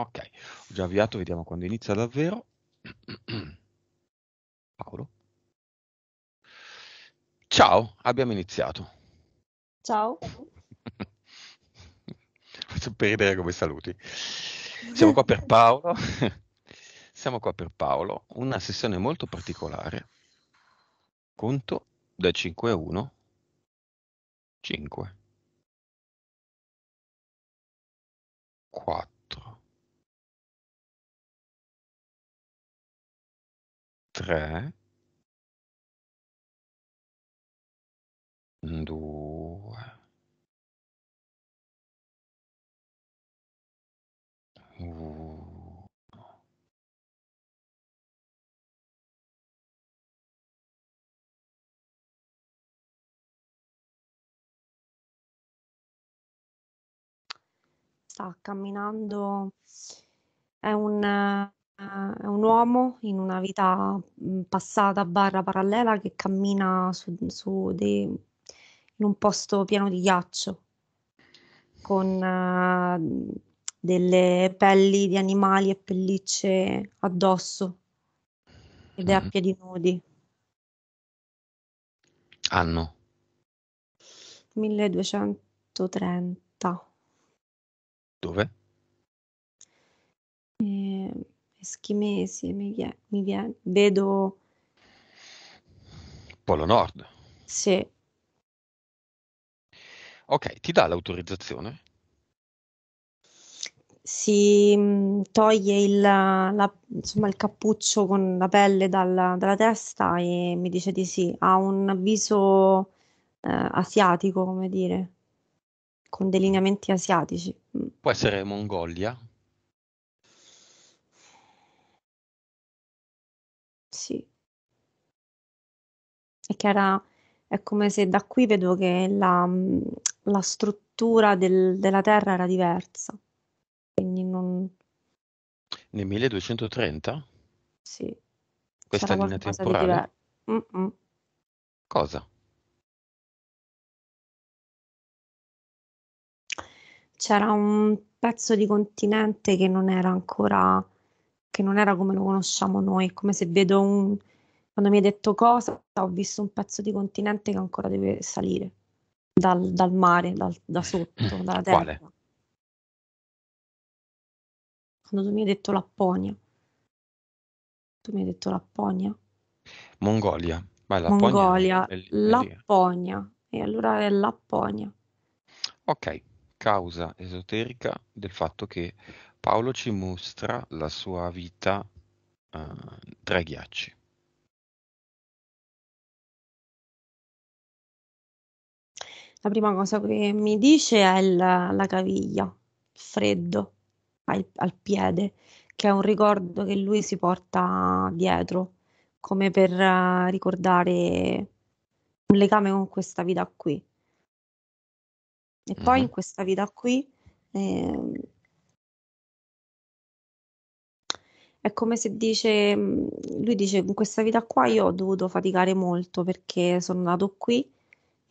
Ok, ho già avviato, vediamo quando inizia davvero. Paolo. Ciao, abbiamo iniziato. Ciao. Faccio per perdere come saluti. Siamo qua per Paolo. Siamo qua per Paolo, una sessione molto particolare. Conto da 5 a 1. 5. 4. 3, 2, 1, Sta camminando, è un eh, è un uomo in una vita mh, mm, passata barra parallela che cammina su, su dei, in un posto pieno di ghiaccio con uh, delle pelli di animali e pellicce addosso ed è a mm. piedi nudi. Anno 1230. Dove? E... Ehm, eschimese, mi, vie- mi viene, vedo... Polo Nord. Sì. Ok, ti dà l'autorizzazione? Si mm, toglie il, la, insomma, il cappuccio con la pelle dalla, dalla testa e mi dice di sì. Ha un viso eh, asiatico, come dire, con delineamenti asiatici. Mm. Può essere Mongolia? E Chiara, è come se da qui vedo che la, la struttura del, della Terra era diversa. Quindi non... Nel 1230? Sì. Questa linea temporale? Cosa? C'era un pezzo di continente che non era ancora, che non era come lo conosciamo noi, come se vedo un, quando mi hai detto cosa, ho visto un pezzo di continente che ancora deve salire dal, dal mare, dal, da sotto, dalla terra. Quale? Quando tu mi hai detto Lapponia, tu mi hai detto Lapponia? Mongolia, vai Lapponia. Mongolia, Lapponia, e allora è Lapponia. Ok, causa esoterica del fatto che Paolo ci mostra la sua vita uh, tra i ghiacci. la prima cosa che mi dice è il, la caviglia, il freddo al, al, piede, che è un ricordo che lui si porta dietro, come per uh, ricordare un legame con questa vita qui. E mm-hmm. poi in questa vita qui eh, è come se dice, mm, lui dice, in questa vita qua io ho dovuto faticare molto perché sono nato qui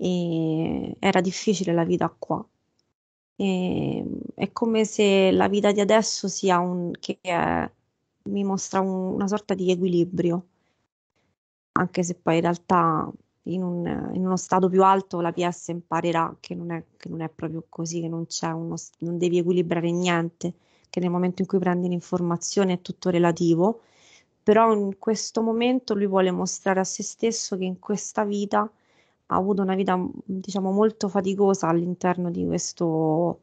e era difficile la vita qua. E, è come se la vita di adesso sia un che è, mi mostra un, una sorta di equilibrio, anche se poi in realtà in, un, in uno stato più alto la PS imparerà che non è, che non è proprio così, che non, uno, non devi equilibrare niente, che nel momento in cui prendi l'informazione è tutto relativo, però in questo momento lui vuole mostrare a se stesso che in questa vita ha avuto una vita, diciamo, molto faticosa all'interno di questo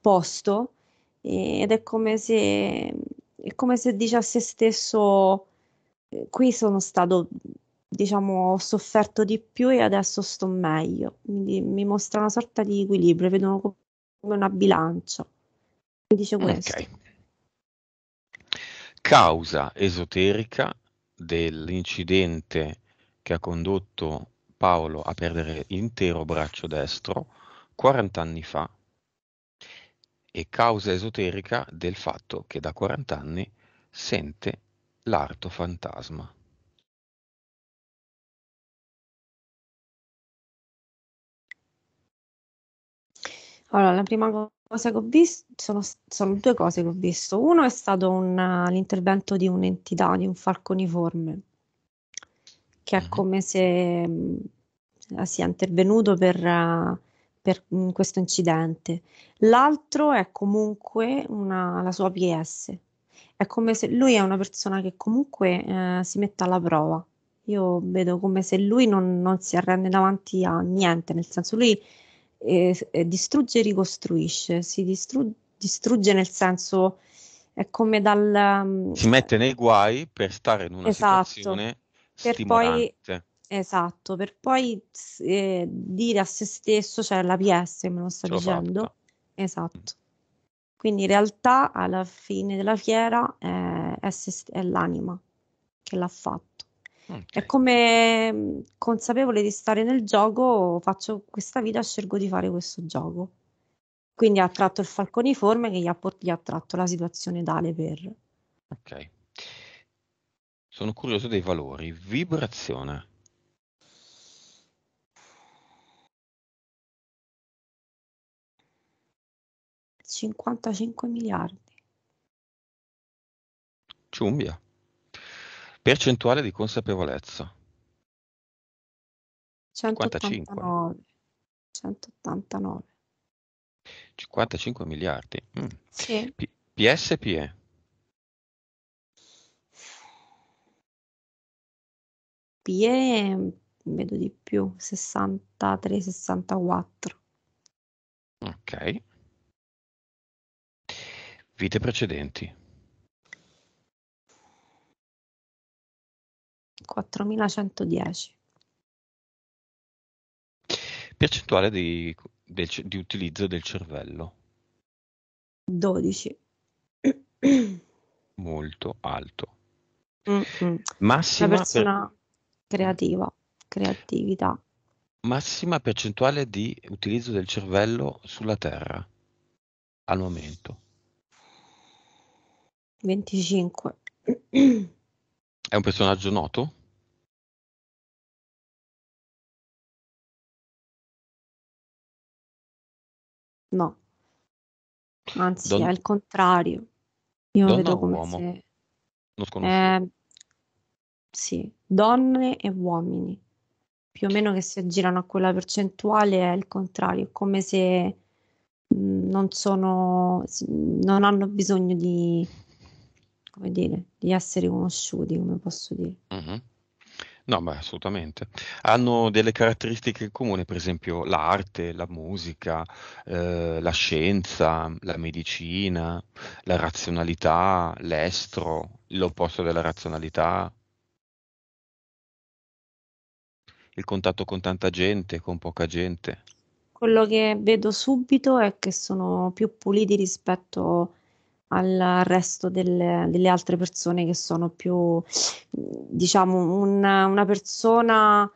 posto ed è come se, è come se dice a se stesso eh, qui sono stato diciamo ho sofferto di più e adesso sto meglio quindi mi mostra una sorta di equilibrio vedono come una bilancia mi dice questo okay. causa esoterica dell'incidente che ha condotto Paolo a perdere l'intero braccio destro 40 anni fa e causa esoterica del fatto che da 40 anni sente l'arto fantasma. Allora, la prima cosa che ho visto sono, sono due cose che ho visto. Uno è stato un, l'intervento di un'entità, di un falconiforme, che è mhm. come se mh, mm, ah, sia intervenuto per, eh, per mh, mm, questo incidente. L'altro è comunque una, la sua PS. È come se lui è una persona che comunque eh, si mette alla prova. Io vedo come se lui non, non si arrende davanti a niente, nel senso lui eh, eh distrugge e ricostruisce, si distru- distrugge nel senso è come dal... Mm, si mette nei guai per stare in una esatto. situazione per poi esatto, per poi eh, dire a se stesso, cioè PS me lo sta Ce dicendo. esatto. Mm. Quindi in realtà alla fine della fiera è, eh, è, se, è l'anima che l'ha fatto. Okay. È come mm, consapevole di stare nel gioco, faccio questa vita, scelgo di fare questo gioco. Quindi ha attratto il falconiforme che gli ha, port- gli ha attratto la situazione tale per... Ok. Sono curioso dei valori. Vibrazione. Cinquantacinque miliardi. Ciumbia. Percentuale di consapevolezza. 189. 55. 189. 55 miliardi. Mm. Sì. P- PSPE. terapie mm, vedo di più, 63-64. Ok. Vite precedenti. 4110. Percentuale di, del, di utilizzo del cervello. 12. Molto alto. Mm-hmm. Massima, persona... Mm. creativa, creatività. Massima percentuale di utilizzo del cervello sulla Terra al momento. 25. È un personaggio noto? No. Anzi, Don... è il contrario. Io Donna vedo come uomo? Se... Non sconosciuto. Eh, sì, donne e uomini. Più o meno che si aggirano a quella percentuale è il contrario, è come se non sono non hanno bisogno di come dire, di essere conosciuti, come posso dire. Mh-mh. No, ma assolutamente. Hanno delle caratteristiche in comune, per esempio l'arte, la musica, ehm, la scienza, la medicina, la razionalità, l'estro, l'opposto della razionalità. il contatto con tanta gente, con poca gente? Quello che vedo subito è che sono più puliti rispetto al resto delle, delle altre persone che sono più, diciamo, una, una persona,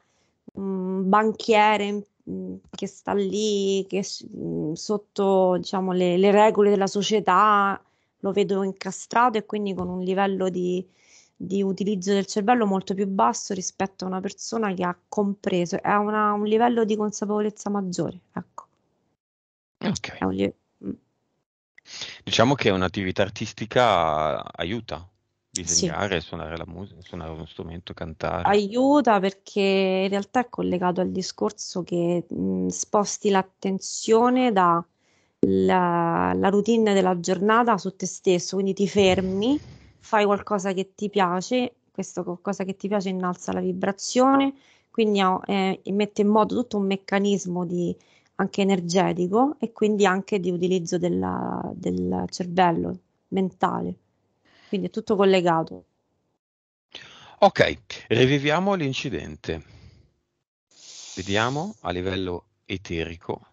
un banchiere mm, che sta lì, che mm, sotto diciamo, le, le regole della società lo vedo incastrato e quindi con un livello di, di utilizzo del cervello molto più basso rispetto a una persona che ha compreso, ha una, un livello di consapevolezza maggiore. Ecco. Ok. Un... Mm. Diciamo che un'attività artistica aiuta disegnare, sì. suonare la musica, suonare uno strumento, cantare. Aiuta perché in realtà è collegato al discorso che mh, mm, sposti l'attenzione dalla la routine della giornata su te stesso, quindi ti fermi fai qualcosa che ti piace, questo qualcosa che ti piace innalza la vibrazione, quindi eh, mette in moto tutto un meccanismo di, anche energetico e quindi anche di utilizzo della, del cervello mentale. Quindi è tutto collegato. Ok, riviviamo l'incidente. Vediamo a livello eterico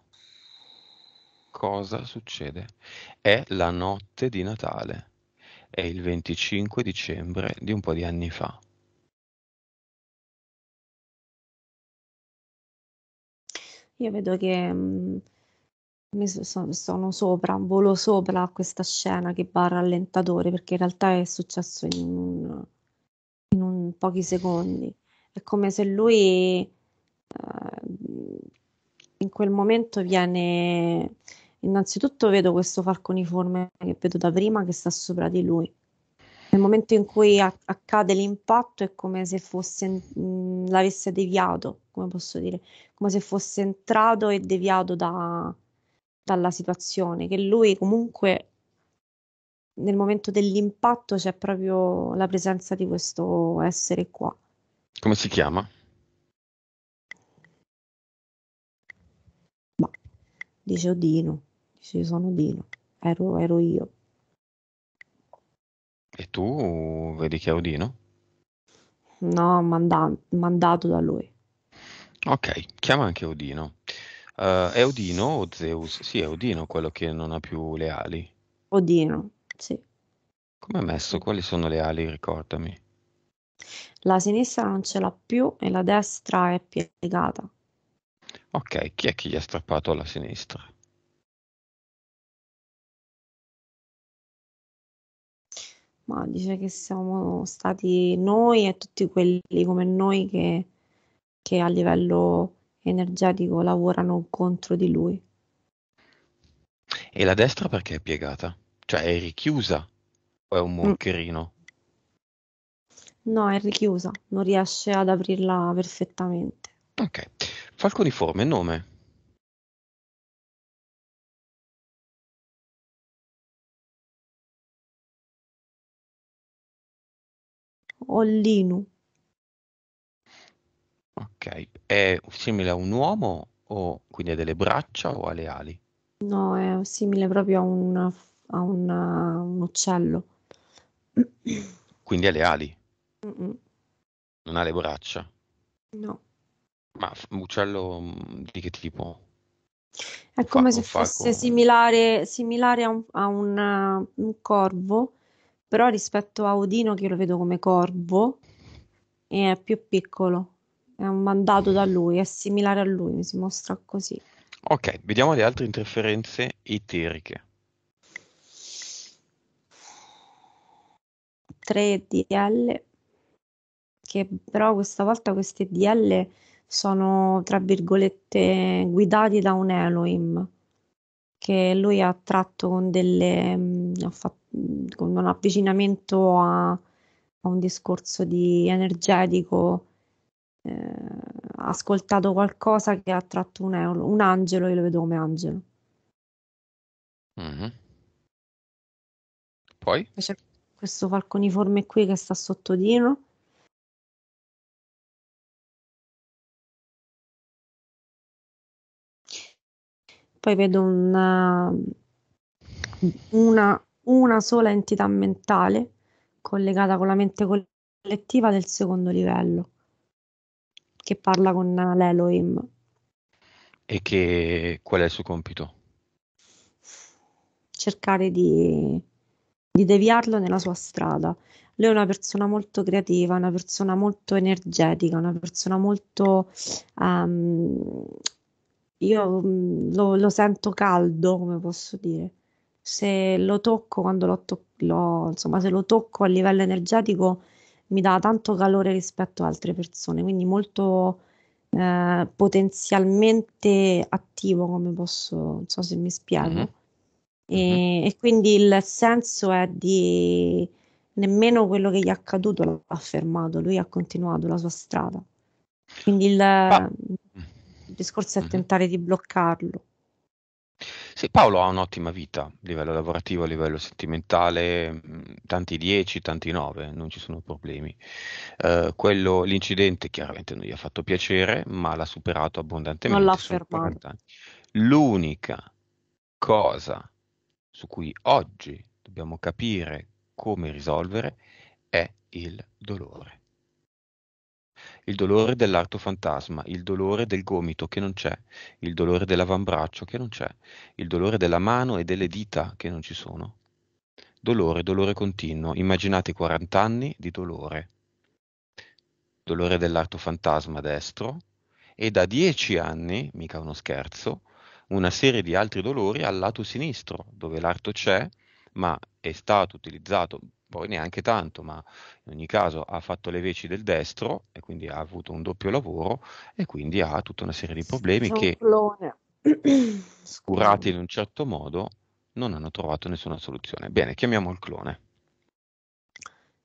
cosa succede. È la notte di Natale. È il 25 dicembre di un po' di anni fa. Io vedo che mh, mm, sono sopra, volo sopra a questa scena che va rallentatore perché in realtà è successo in, un- in un- pochi secondi. È come se lui eh, in quel momento viene innanzitutto vedo questo falconiforme che vedo da prima che sta sopra di lui. Nel momento in cui a- accade l'impatto è come se fosse mh, mm, l'avesse deviato, come posso dire, come se fosse entrato e deviato da, dalla situazione, che lui comunque nel momento dell'impatto c'è proprio la presenza di questo essere qua. Come si chiama? Bah, dice Odino ci sono Dino, ero, ero io. E tu vedi che è Odino? No, manda- mandato da lui. Ok, chiama anche Odino. Uh, è Odino o Zeus? Sì, è Odino quello che non ha più le ali. Odino, sì. Come è messo? Quali sono le ali? Ricordami. La sinistra non ce l'ha più e la destra è piegata. Ok, chi è che gli ha strappato la sinistra? ma dice che siamo stati noi e tutti quelli come noi che, che a livello energetico lavorano contro di lui. E la destra perché è piegata? Cioè è richiusa o è un mm. moncherino? No, è richiusa, non riesce ad aprirla perfettamente. Ok. Falconiforme, nome? o Linu. Ok, è simile a un uomo o quindi ha delle braccia o ha le ali? No, è simile proprio a, una, a una, un, uccello. Quindi ha le ali? Mm-mm. Non ha le braccia? No. Ma un uccello mm, di che tipo? È come fa, se fosse similare, similare, a, un, a un, uh, un corvo, però rispetto a Odino che lo vedo come corvo è più piccolo, è un mandato da lui, è similare a lui, mi si mostra così. Ok, vediamo le altre interferenze iteriche. 3 DL, che però questa volta questi DL sono tra virgolette guidati da un Elohim che lui ha tratto con delle mm, ha fatto con un avvicinamento a, a un discorso di energetico, eh, ascoltato qualcosa che ha tratto un, un angelo, e lo vedo come angelo. Mm-hmm. Poi? C'è questo falconiforme qui che sta sotto Dino. Poi vedo una, una una sola entità mentale collegata con la mente collettiva del secondo livello, che parla con l'Elohim. E che, qual è il suo compito? Cercare di, di deviarlo nella sua strada. Lui è una persona molto creativa, una persona molto energetica, una persona molto... Um, io mm, lo, lo sento caldo, come posso dire se lo tocco quando l'ho, to- l'ho insomma, se lo tocco a livello energetico mi dà tanto calore rispetto a altre persone, quindi molto eh, potenzialmente attivo, come posso, non so se mi spiego. Mm-hmm. E, e, quindi il senso è di nemmeno quello che gli è accaduto l'ha fermato, lui ha continuato la sua strada. Quindi il, ah. il discorso è mm-hmm. tentare di bloccarlo. Sì, Paolo ha un'ottima vita a livello lavorativo, a livello sentimentale, mm, tanti 10, tanti 9, non ci sono problemi. Eh, quello, l'incidente chiaramente non gli ha fatto piacere, ma l'ha superato abbondantemente. Non l'ha fermato. L'unica cosa su cui oggi dobbiamo capire come risolvere è il dolore il dolore dell'arto fantasma, il dolore del gomito che non c'è, il dolore dell'avambraccio che non c'è, il dolore della mano e delle dita che non ci sono. Dolore, dolore continuo, immaginate 40 anni di dolore. Dolore dell'arto fantasma destro e da 10 anni, mica uno scherzo, una serie di altri dolori al lato sinistro, dove l'arto c'è, ma è stato utilizzato poi neanche tanto, ma in ogni caso ha fatto le veci del destro e quindi ha avuto un doppio lavoro e quindi ha tutta una serie di problemi che, curati in un certo modo, non hanno trovato nessuna soluzione. Bene, chiamiamo il clone.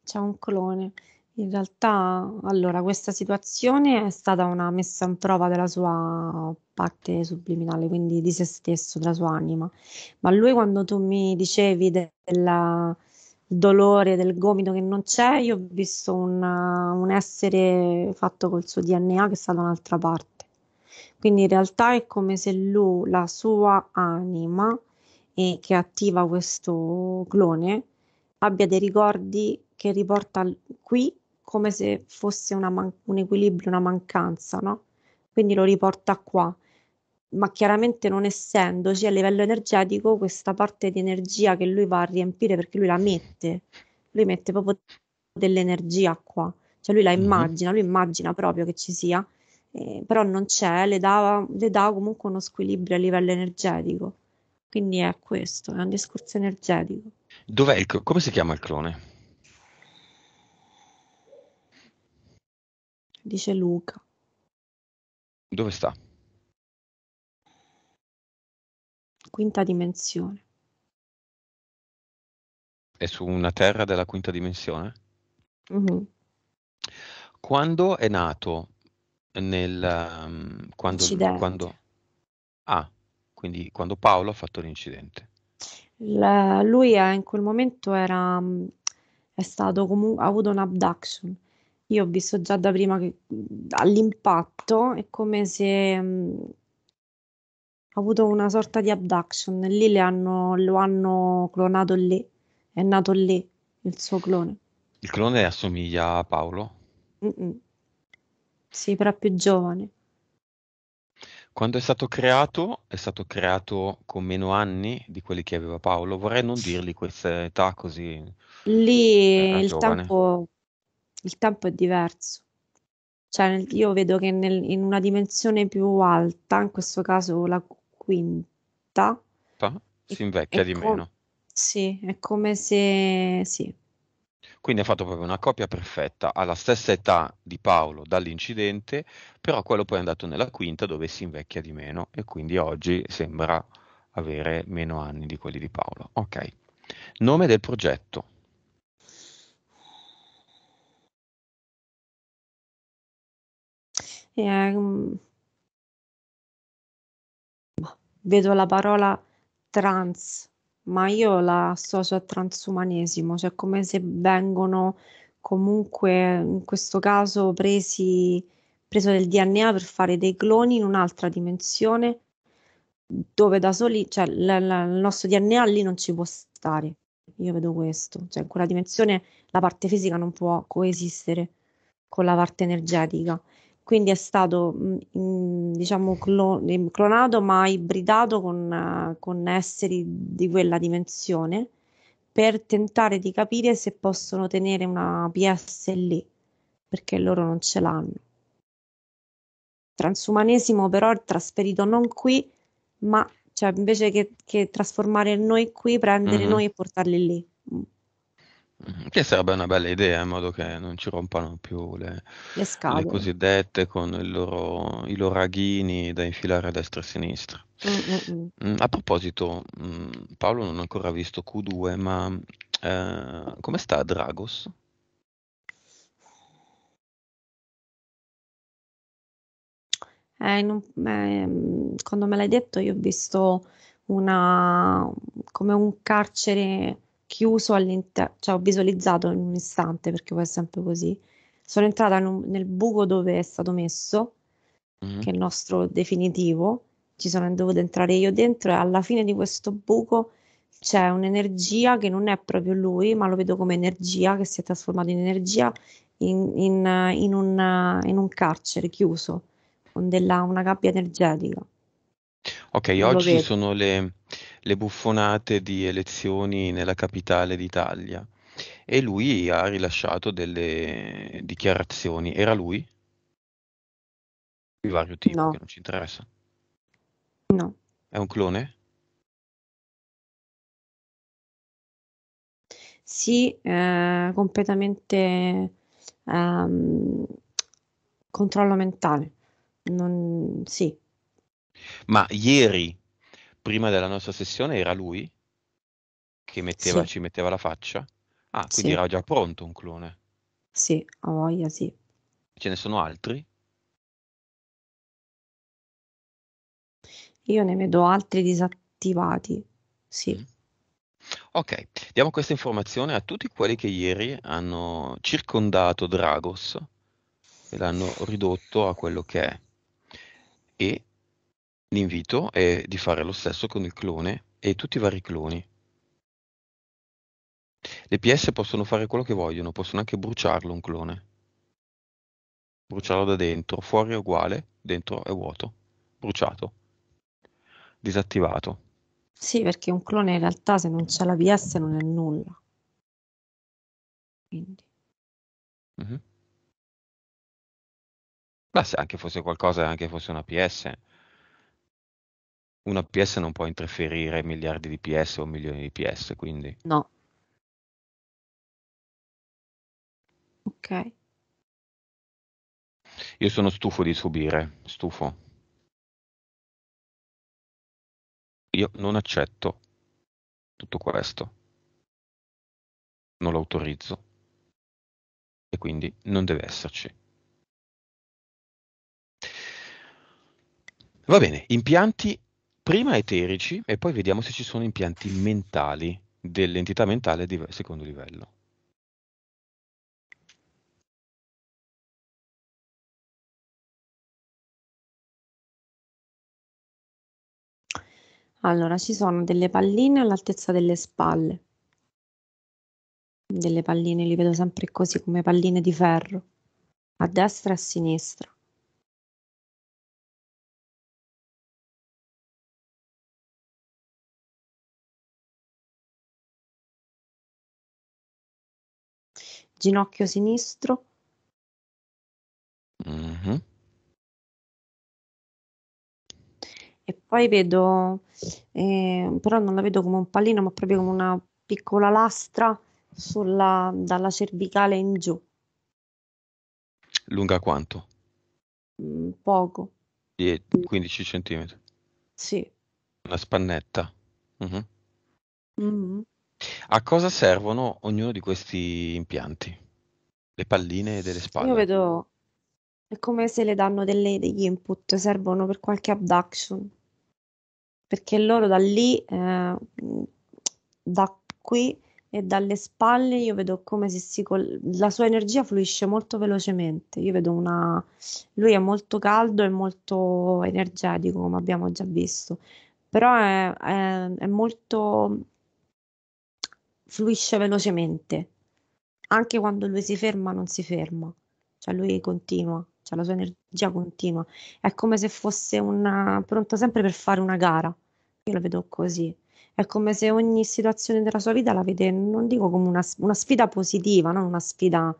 C'è un clone. In realtà, allora, questa situazione è stata una messa in prova della sua parte subliminale, quindi di se stesso, della sua anima. Ma lui, quando tu mi dicevi della, dolore del gomito che non c'è, io ho visto una, un essere fatto col suo DNA che sta da un'altra parte. Quindi in realtà è come se lui, la sua anima, eh, che attiva questo clone, abbia dei ricordi che riporta qui come se fosse man- un equilibrio, una mancanza, no? Quindi lo riporta qua ma chiaramente non essendoci a livello energetico questa parte di energia che lui va a riempire perché lui la mette, lui mette proprio dell'energia qua, cioè lui la mm-hmm. immagina, lui immagina proprio che ci sia, eh, però non c'è, le dà, le dà comunque uno squilibrio a livello energetico. Quindi è questo, è un discorso energetico. Dov'è il, come si chiama il clone? Dice Luca. Dove sta? quinta dimensione. È su una Terra della quinta dimensione? Mm-hmm. Quando è nato? Nel, um, quando, quando, ah, quindi quando Paolo ha fatto l'incidente. La, lui è, in quel momento era, mm, è stato comunque, ha avuto un abduction. Io ho visto già da prima che mm, all'impatto è come se... Um, ha avuto una sorta di abduction, lì hanno, lo hanno clonato lì, è nato lì il suo clone. Il clone assomiglia a Paolo? Mm-mm. Sì, però più giovane. Quando è stato creato, è stato creato con meno anni di quelli che aveva Paolo. Vorrei non dirgli questa età così. Lì eh, il tempo, il tempo, è diverso. Cioè, io vedo che nel, in una dimensione più alta, in questo caso la, quinta. Pa, si invecchia di com- meno. Sì, è come se... Sì. Quindi ha fatto proprio una copia perfetta, alla stessa età di Paolo dall'incidente, però quello poi è andato nella quinta dove si invecchia di meno e quindi oggi sembra avere meno anni di quelli di Paolo. Ok. Nome del progetto. Eh, vedo la parola trans, ma io la associo al transumanesimo, cioè come se vengono comunque in questo caso presi preso del DNA per fare dei cloni in un'altra dimensione dove da soli, cioè la, la, il nostro DNA lì non ci può stare. Io vedo questo, cioè in quella dimensione la parte fisica non può coesistere con la parte energetica quindi è stato mm, diciamo clonato ma ibridato con, eh, con esseri di quella dimensione per tentare di capire se possono tenere una PS lì perché loro non ce l'hanno. Transumanesimo però è trasferito non qui ma cioè invece che, che trasformare noi qui, prendere mm-hmm. noi e portarli lì che mm-hmm. sarebbe una bella idea, in modo che non ci rompano più le Le le cosiddette con il loro i loro aghini da infilare a destra e a sinistra. Mh, mh, mm, a proposito, mm, Paolo non ho ancora visto Q2, ma, ehm, come sta Dragos? Eh, non ehm, quando me l'hai detto io ho visto una come un carcere chiuso all'interno, cioè ho visualizzato in un istante perché poi è sempre così. Sono entrata un, nel buco dove è stato messo, mm-hmm. che è il nostro definitivo, ci sono dovuto entrare io dentro e alla fine di questo buco c'è un'energia che non è proprio lui, ma lo vedo come energia che si è trasformata in energia in, in, in, un, in un, carcere chiuso, con della, una gabbia energetica. Ok, non oggi sono le le buffonate di elezioni nella capitale d'Italia e lui ha rilasciato delle dichiarazioni. Era lui? Di vario tipo, no. che non ci interessa. No. È un clone? Sì, eh, completamente um, controllo mentale. Non, sì. Ma ieri prima della nostra sessione era lui che metteva, sì. ci metteva la faccia? Ah, quindi sì. era già pronto un clone. Sì, a voglia sì. Ce ne sono altri? Io ne vedo altri disattivati, sì. Mm. Ok, diamo questa informazione a tutti quelli che ieri hanno circondato Dragos e l'hanno ridotto a quello che è. E L'invito è di fare lo stesso con il clone e tutti i vari cloni. Le PS possono fare quello che vogliono, possono anche bruciarlo un clone. Bruciarlo da dentro, fuori è uguale, dentro è vuoto, bruciato, disattivato. Sì, perché un clone in realtà se non c'è la PS non è nulla. Quindi. Mm-hmm. Beh, se anche fosse qualcosa, anche fosse una PS, una PS non può interferire miliardi di PS o milioni di PS, quindi... No. Ok. Io sono stufo di subire, stufo. Io non accetto tutto questo. Non lo autorizzo. E quindi non deve esserci. Va bene, impianti prima eterici e poi vediamo se ci sono impianti mentali dell'entità mentale di secondo livello. Allora, ci sono delle palline all'altezza delle spalle. Delle palline, li vedo sempre così come palline di ferro, a destra e a sinistra. Ginocchio sinistro. Mm-hmm. E poi vedo, eh, però non la vedo come un pallino, ma proprio come una piccola lastra sulla, dalla cervicale in giù. Lunga quanto? Mm, poco. 10, 15 centimetri. Sì. Una spannetta. Mhm. Mm-hmm. Mm-hmm. A cosa servono ognuno di questi impianti? Le palline delle spalle? Io vedo, è come se le danno delle- degli input, servono per qualche abduction, perché loro da lì, eh, da qui e dalle spalle, io vedo come se si col- la sua energia fluisce molto velocemente. Io vedo una... Lui è molto caldo e molto energetico, come abbiamo già visto, però è, è- è molto fluisce velocemente. Anche quando lui si ferma, non si ferma, cioè lui continua, cioè la sua energia continua. È come se fosse una, pronto sempre per fare una gara. Io la vedo così. È come se ogni situazione della sua vita la vede, non dico come una, una sfida positiva, non una sfida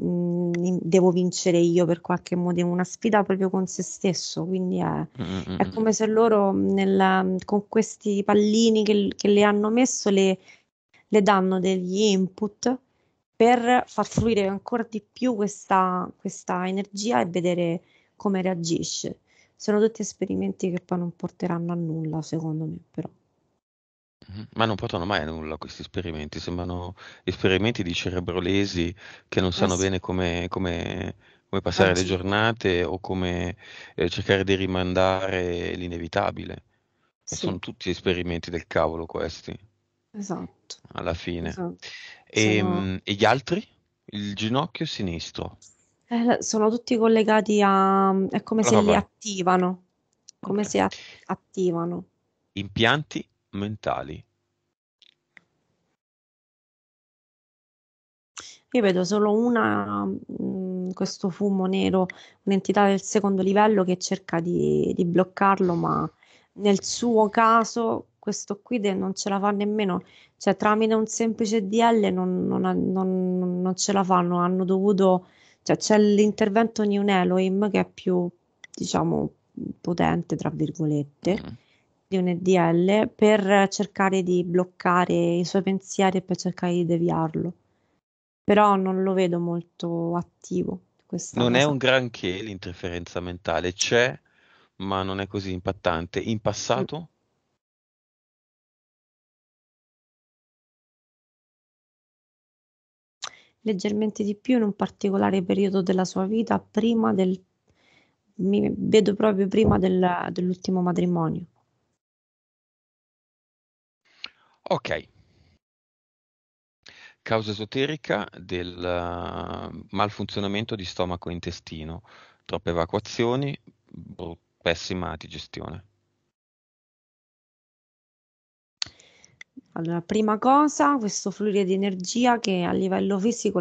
mh, mm, devo vincere io per qualche motivo, una sfida proprio con se stesso. Quindi è, mm, mm, è come se loro nel, con questi pallini che, che le hanno messo le, le danno degli input per far fluire ancora di più questa, questa energia e vedere come reagisce. Sono tutti esperimenti che poi non porteranno a nulla, secondo me, però. Mm-hmm. Ma non portano mai a nulla questi esperimenti, sembrano esperimenti di cerebrolesi che non sanno eh sì. bene come, come, come passare eh sì. le giornate o come eh, cercare di rimandare l'inevitabile. Sì. Sono tutti esperimenti del cavolo questi. Esatto. Alla fine. Esatto. E, sono... Mm, e, gli altri? Il ginocchio sinistro. Eh, sono tutti collegati a... Mm, è come La se roba. li attivano. Come okay. se a- attivano. Impianti mentali. Io vedo solo una, mh, mm, questo fumo nero, un'entità del secondo livello che cerca di, di bloccarlo, ma nel suo caso questo qui de- non ce la fa nemmeno, cioè tramite un semplice DL non, non, non, non ce la fanno, hanno dovuto, cioè c'è l'intervento di un Elohim che è più, diciamo, potente, tra virgolette, mm. di un EDL per cercare di bloccare i suoi pensieri e per cercare di deviarlo. Però non lo vedo molto attivo. Non cosa. è un granché l'interferenza mentale, c'è, ma non è così impattante. In passato? Mm leggermente di più in un particolare periodo della sua vita, prima del, mi vedo proprio prima del, dell'ultimo matrimonio. Ok. Causa esoterica del uh, malfunzionamento di stomaco e intestino, troppe evacuazioni, pessima digestione. Allora, prima cosa, questo fluire di energia che a livello fisico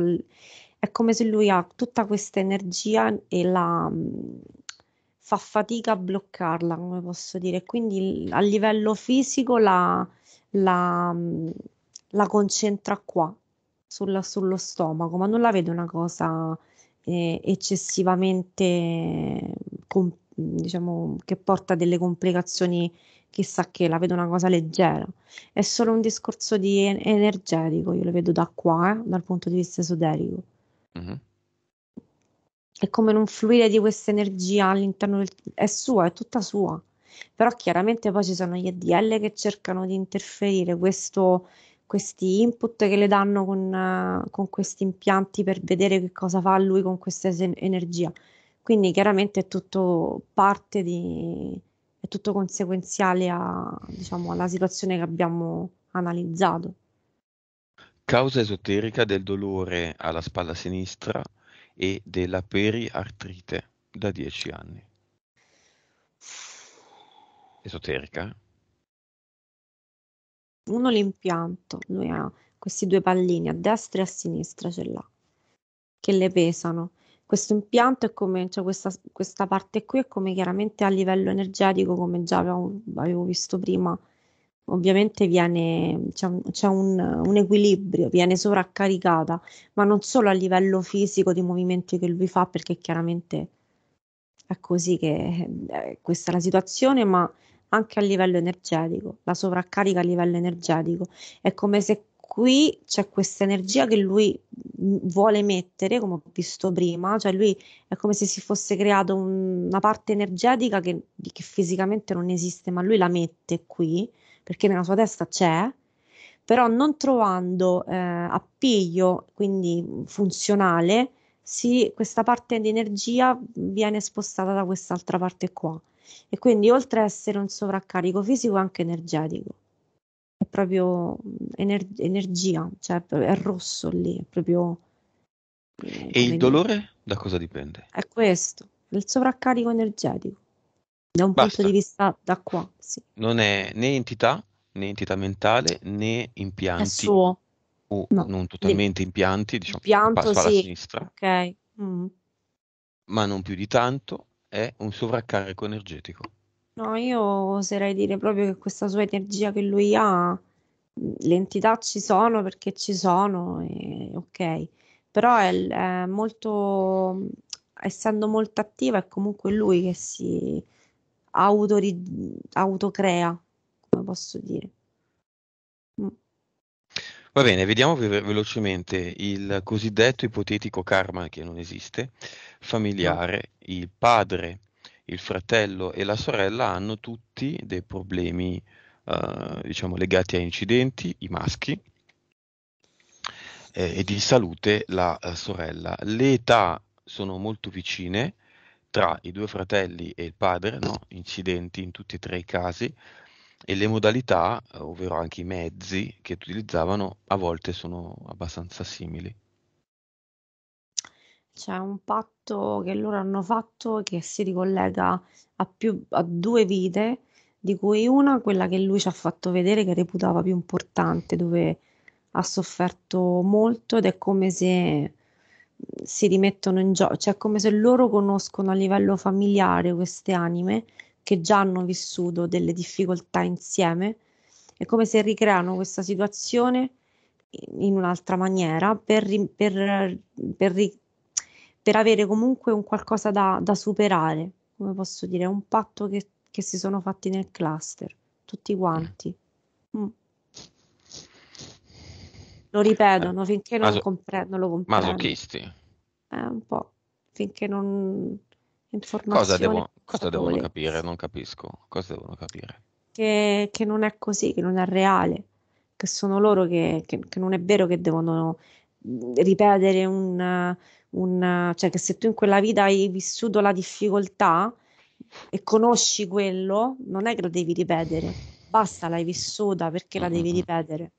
è come se lui ha tutta questa energia e la mm, fa fatica a bloccarla, come posso dire. Quindi a livello fisico la, la, mm, la concentra qua, sulla, sullo stomaco, ma non la vede una cosa eh, eccessivamente complessa mm, diciamo, che porta a delle complicazioni chissà che, la vedo una cosa leggera. È solo un discorso di energetico, io lo vedo da qua, eh, dal punto di vista esoterico. Uh-huh. È come non fluire di questa energia all'interno del... è sua, è tutta sua. Però chiaramente poi ci sono gli EDL che cercano di interferire questo, questi input che le danno con, uh, con questi impianti per vedere che cosa fa lui con questa energia. Quindi chiaramente è tutto parte di, è tutto conseguenziale a, diciamo, alla situazione che abbiamo analizzato. Causa esoterica del dolore alla spalla sinistra e della periartrite da 10 anni. Esoterica? Uno l'impianto, lui ha questi due pallini a destra e a sinistra ce l'ha, che le pesano questo impianto è come, cioè questa, questa parte qui è come chiaramente a livello energetico, come già avevo, avevo visto prima, ovviamente viene, c'è, un, c'è un, un, equilibrio, viene sovraccaricata, ma non solo a livello fisico di movimenti che lui fa, perché chiaramente è così che eh, questa è la situazione, ma anche a livello energetico, la sovraccarica a livello energetico. È come se qui c'è questa energia che lui vuole mettere, come ho visto prima, cioè lui è come se si fosse creato un, una parte energetica che, che, fisicamente non esiste, ma lui la mette qui, perché nella sua testa c'è, però non trovando eh, appiglio, quindi funzionale, si, questa parte di energia viene spostata da quest'altra parte qua. E quindi oltre a essere un sovraccarico fisico, è anche energetico è proprio ener- energia, cioè è rosso lì, è proprio... Eh, e il dolore dire. da cosa dipende? È questo, il sovraccarico energetico, da un Basta. punto di vista da qua. Sì. Non è né entità, né entità mentale, né impianti. È suo. O no. non totalmente di... impianti, diciamo, Impianto, passo sì. sinistra. Ok. Mm. Ma non più di tanto, è un sovraccarico energetico. No, io oserei dire proprio che questa sua energia che lui ha, le entità ci sono perché ci sono, e, ok, però è, è molto, essendo molto attiva, è comunque lui che si autori, autocrea, come posso dire. Mm. Va bene, vediamo ve- velocemente il cosiddetto ipotetico karma che non esiste, familiare, il padre il fratello e la sorella hanno tutti dei problemi, eh, diciamo, legati a incidenti, i maschi, eh, e di salute la eh, sorella. Le età sono molto vicine tra i due fratelli e il padre, no? incidenti in tutti e tre i casi, e le modalità, ovvero anche i mezzi che utilizzavano, a volte sono abbastanza simili. C'è un patto che loro hanno fatto che si ricollega a, più, a due vite, di cui una, quella che lui ci ha fatto vedere che reputava più importante, dove ha sofferto molto ed è come se si rimettono in gioco, cioè come se loro conoscono a livello familiare queste anime che già hanno vissuto delle difficoltà insieme, è come se ricreano questa situazione in un'altra maniera per, per, per, per avere comunque un qualcosa da, da superare, come posso dire, un patto che, che, si sono fatti nel cluster, tutti quanti. Mm. Lo ripetono eh, finché non, so, compre- non lo comprendono. Masochisti. È eh, un po', finché non... Cosa, devo, cosa devono capire? Non capisco. Cosa devono capire? Che, che, non è così, che non è reale, che sono loro che, che, che non è vero che devono ripetere un, un, cioè che se tu in quella vita hai vissuto la difficoltà e conosci quello, non è che la devi ripetere, basta l'hai vissuta perché la devi mm-hmm. ripetere.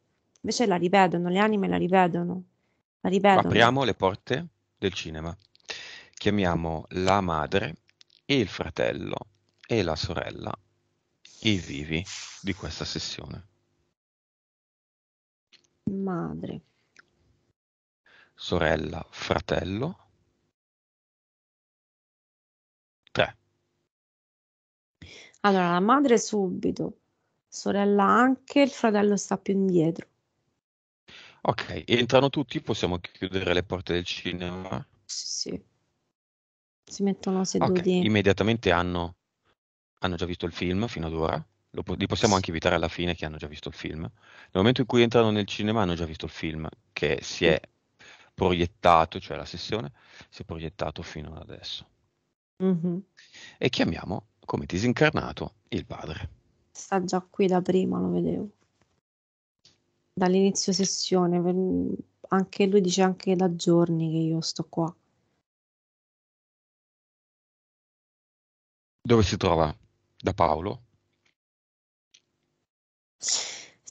Invece la ripetono, le anime la ripetono. La ripetono. Apriamo le porte del cinema. Chiamiamo la madre e il fratello e la sorella, i vivi di questa sessione. Madre sorella, fratello. 3. Allora, la madre subito, sorella anche, il fratello sta più indietro. Ok, entrano tutti, possiamo chiudere le porte del cinema? Sì, sì. Si mettono seduti. Okay. Immediatamente hanno, hanno, già visto il film fino ad ora. Lo, li possiamo anche evitare alla fine che hanno già visto il film. Nel momento in cui entrano nel cinema hanno già visto il film, che si è mm proiettato, cioè la sessione si è proiettato fino ad adesso. Mm-hmm. E chiamiamo come disincarnato il padre. Sta già qui da prima, lo vedevo. Dall'inizio sessione, anche lui dice anche da giorni che io sto qua. Dove si trova? Da Paolo?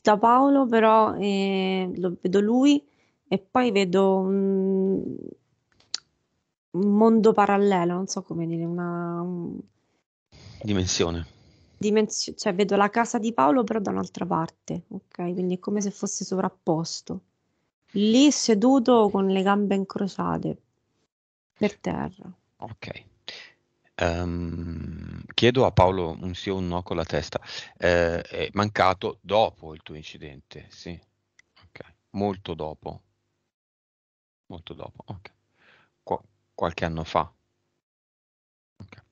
Da Paolo però eh, lo vedo lui e poi vedo un un mondo parallelo, non so come dire, una un- Dimensione. dimensio- cioè vedo la casa di Paolo però da un'altra parte, ok? Quindi è come se fosse sovrapposto. Lì seduto con le gambe incrociate per terra. Ok. Ehm, chiedo a Paolo un sì o un no con la testa. Eh, è mancato dopo il tuo incidente, sì. Ok, molto dopo. Molto dopo, ok. Qu- qualche anno fa. Okay.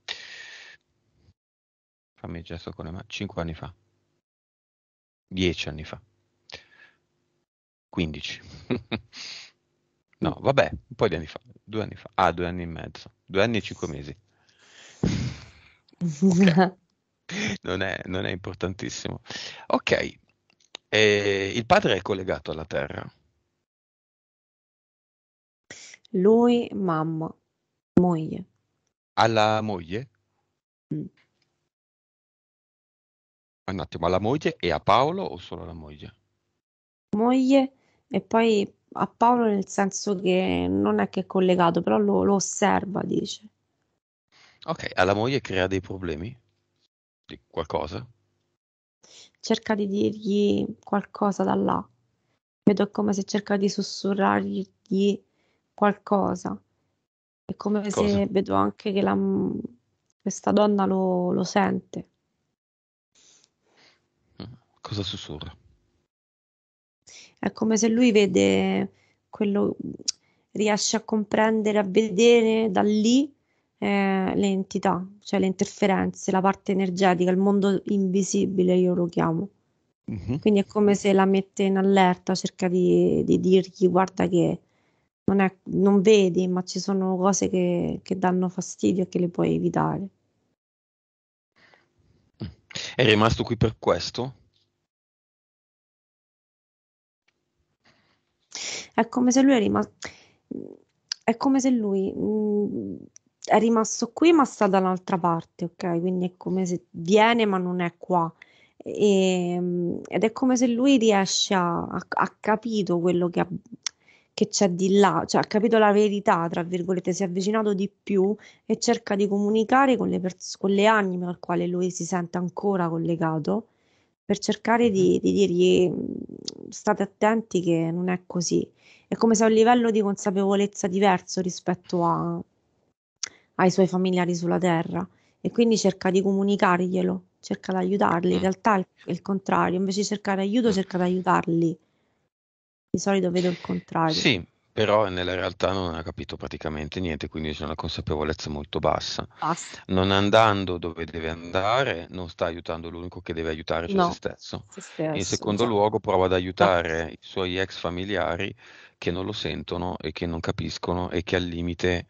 Fammi il gesto con le mani. Cinque anni fa. Dieci anni fa. Quindici. no, mm. vabbè, un po' di anni fa. Due anni fa. Ah, due anni e mezzo. Due anni e cinque mesi. okay. non, è, non è importantissimo. Ok. E il padre è collegato alla Terra? Lui, mamma, moglie. Alla moglie? Mm. Un attimo, alla moglie e a Paolo o solo alla moglie? Moglie e poi a Paolo nel senso che non è che è collegato, però lo, lo osserva, dice. Ok, alla moglie crea dei problemi? Di qualcosa? Cerca di dirgli qualcosa da là. Vedo come se cerca di sussurrargli qualcosa. È come Cosa? se vedo anche che la, questa donna lo, lo sente. Mm, cosa sussurra? È come se lui vede quello, riesce a comprendere, a vedere da lì eh, le entità, cioè le interferenze, la parte energetica, il mondo invisibile, io lo chiamo. Mm-hmm. Quindi è come se la mette in allerta, cerca di, di dirgli guarda che non, è, non vedi, ma ci sono cose che, che danno fastidio e che le puoi evitare. È rimasto qui per questo? È come se lui è rimasto. È come se lui mh, mm, è rimasto qui, ma sta dall'altra parte, ok? Quindi è come se viene, ma non è qua. E, mm, ed è come se lui riesce a, a, a capito quello che ha che c'è di là, cioè ha capito la verità, tra virgolette, si è avvicinato di più e cerca di comunicare con le, pers- con le anime al quale lui si sente ancora collegato per cercare di, mhm. di dirgli state attenti che non è così. È come se ha un livello di consapevolezza diverso rispetto a, ai suoi familiari sulla terra e quindi cerca di comunicarglielo, cerca di aiutarli. In mm. realtà è il contrario, invece di cercare aiuto, cerca di aiutarli. Di solito vedo il contrario. Sì, però nella realtà non ha capito praticamente niente, quindi c'è una consapevolezza molto bassa. Basta. Non andando dove deve andare, non sta aiutando l'unico che deve aiutare, cioè no, se, stesso. se, stesso. In secondo esatto. luogo prova ad aiutare no. i suoi ex familiari che non lo sentono e che non capiscono e che al limite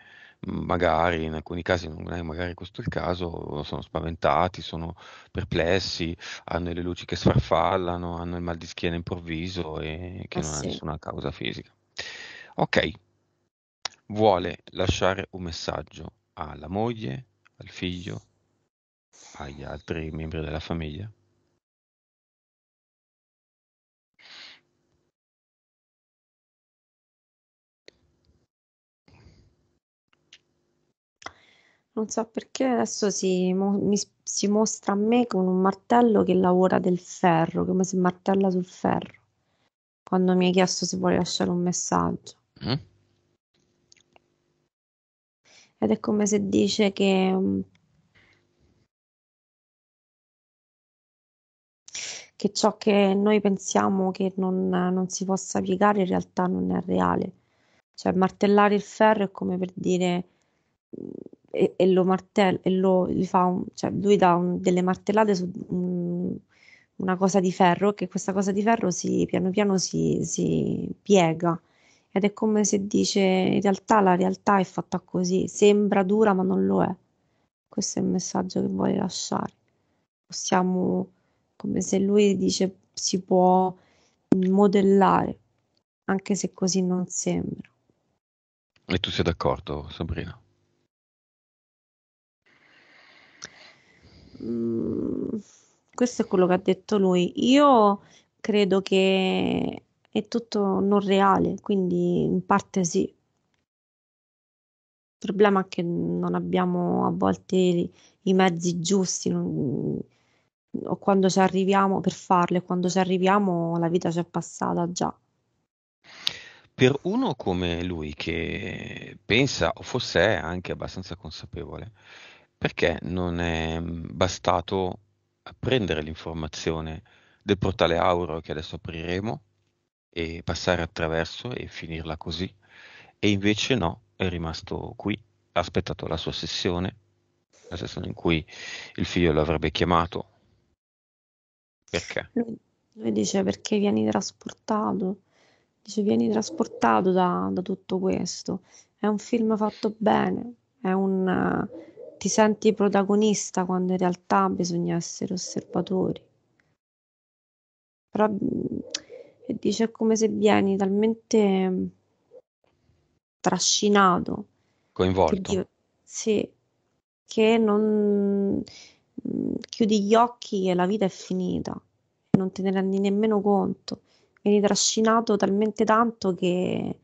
magari in alcuni casi non è magari questo il caso, sono spaventati, sono perplessi, hanno le luci che sfarfallano, hanno il mal di schiena improvviso e che ah, non sì. ha nessuna causa fisica. Ok, vuole lasciare un messaggio alla moglie, al figlio, agli altri membri della famiglia? Non so perché adesso si, mo- mi si mostra a me con un martello che lavora del ferro, come se martella sul ferro, quando mi ha chiesto se vuole lasciare un messaggio. Mm. Ed è come se dice che, mm, che ciò che noi pensiamo che non, non si possa piegare in realtà non è reale. Cioè martellare il ferro è come per dire e, e lo martella, e lo, gli fa un, cioè lui dà un, delle martellate su un, una cosa di ferro, che questa cosa di ferro si, piano piano si, si piega ed è come se dice in realtà la realtà è fatta così, sembra dura ma non lo è. Questo è il messaggio che vuole lasciare. Possiamo, come se lui dice, si può modellare, anche se così non sembra. E tu sei d'accordo, Sabrina? Mm, questo è quello che ha detto lui. Io credo che è tutto non reale, quindi in parte sì. Il problema è che non abbiamo a volte i mezzi giusti non, o quando ci arriviamo per farlo, e quando ci arriviamo la vita ci è passata già. Per uno come lui che pensa o forse è anche abbastanza consapevole perché non è mm, bastato prendere l'informazione del portale Auro che adesso apriremo e passare attraverso e finirla così? E invece no, è rimasto qui, ha aspettato la sua sessione, la sessione in cui il figlio lo avrebbe chiamato. Perché? Lui, lui dice perché vieni trasportato, dice vieni trasportato da, da tutto questo. È un film fatto bene, è un ti senti protagonista quando in realtà bisogna essere osservatori. Però mm, e dice come se vieni talmente mm, trascinato, coinvolto. Che, sì, che non mm, chiudi gli occhi e la vita è finita, non te ne rendi nemmeno conto, vieni trascinato talmente tanto che,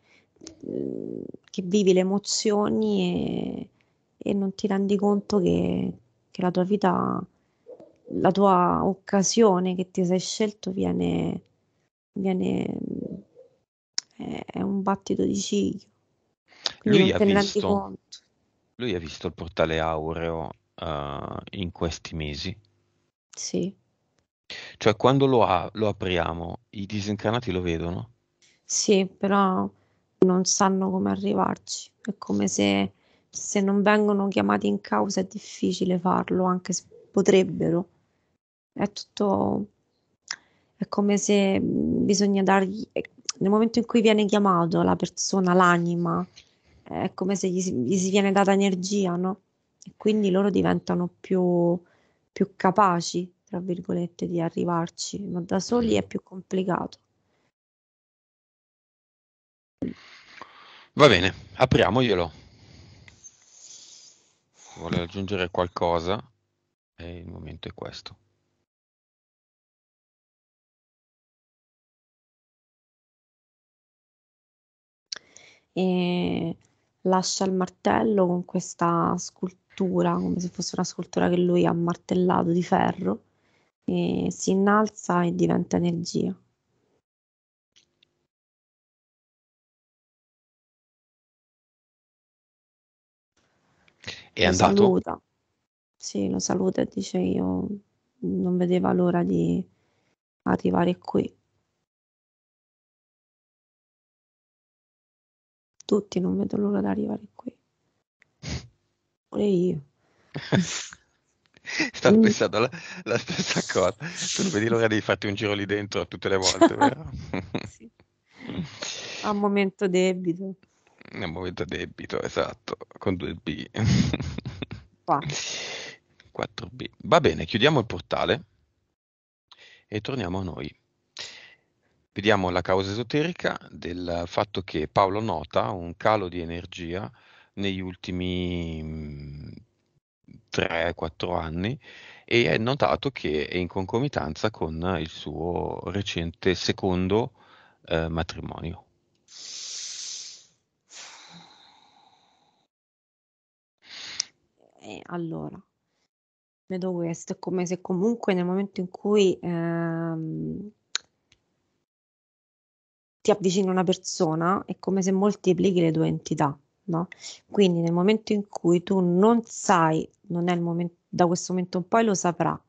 che vivi le emozioni e e non ti rendi conto che, che la tua vita, la tua occasione che ti sei scelto viene, viene eh, è, un battito di ciglio. Lui ha, visto, lui ha, visto, il portale aureo uh, in questi mesi. Sì. Cioè, quando lo, ha, lo, apriamo, i disincarnati lo vedono? Sì, però non sanno come arrivarci. È come se se non vengono chiamati in causa è difficile farlo, anche se potrebbero. È tutto, è come se bisogna dargli, eh, nel momento in cui viene chiamato la persona, l'anima, è come se gli si, gli si viene data energia, no? E quindi loro diventano più, più capaci, tra virgolette, di arrivarci, ma da soli è più complicato. Va bene, apriamoglielo vuole aggiungere qualcosa e il momento è questo. E lascia il martello con questa scultura, come se fosse una scultura che lui ha martellato di ferro, e si innalza e diventa energia. È lo andato? Saluta. Sì, lo saluta e dice io non vedeva l'ora di arrivare qui. Tutti non vedo l'ora di arrivare qui. E io. Stavo mm. pensando alla, la stessa cosa. Tu non vedi l'ora di farti un giro lì dentro tutte le volte, vero? sì. A momento debito. Una moneta debito, esatto, con 2B. 4. b Va bene, chiudiamo il portale e torniamo a noi. Vediamo la causa esoterica del fatto che Paolo nota un calo di energia negli ultimi 3-4 mm, anni e è notato che è in concomitanza con il suo recente secondo eh, matrimonio. E allora, vedo questo, è come se comunque nel momento in cui ehm, ti avvicini a una persona, è come se moltiplichi le tue entità. No? Quindi nel momento in cui tu non sai, non è il momento, da questo momento in poi lo saprà,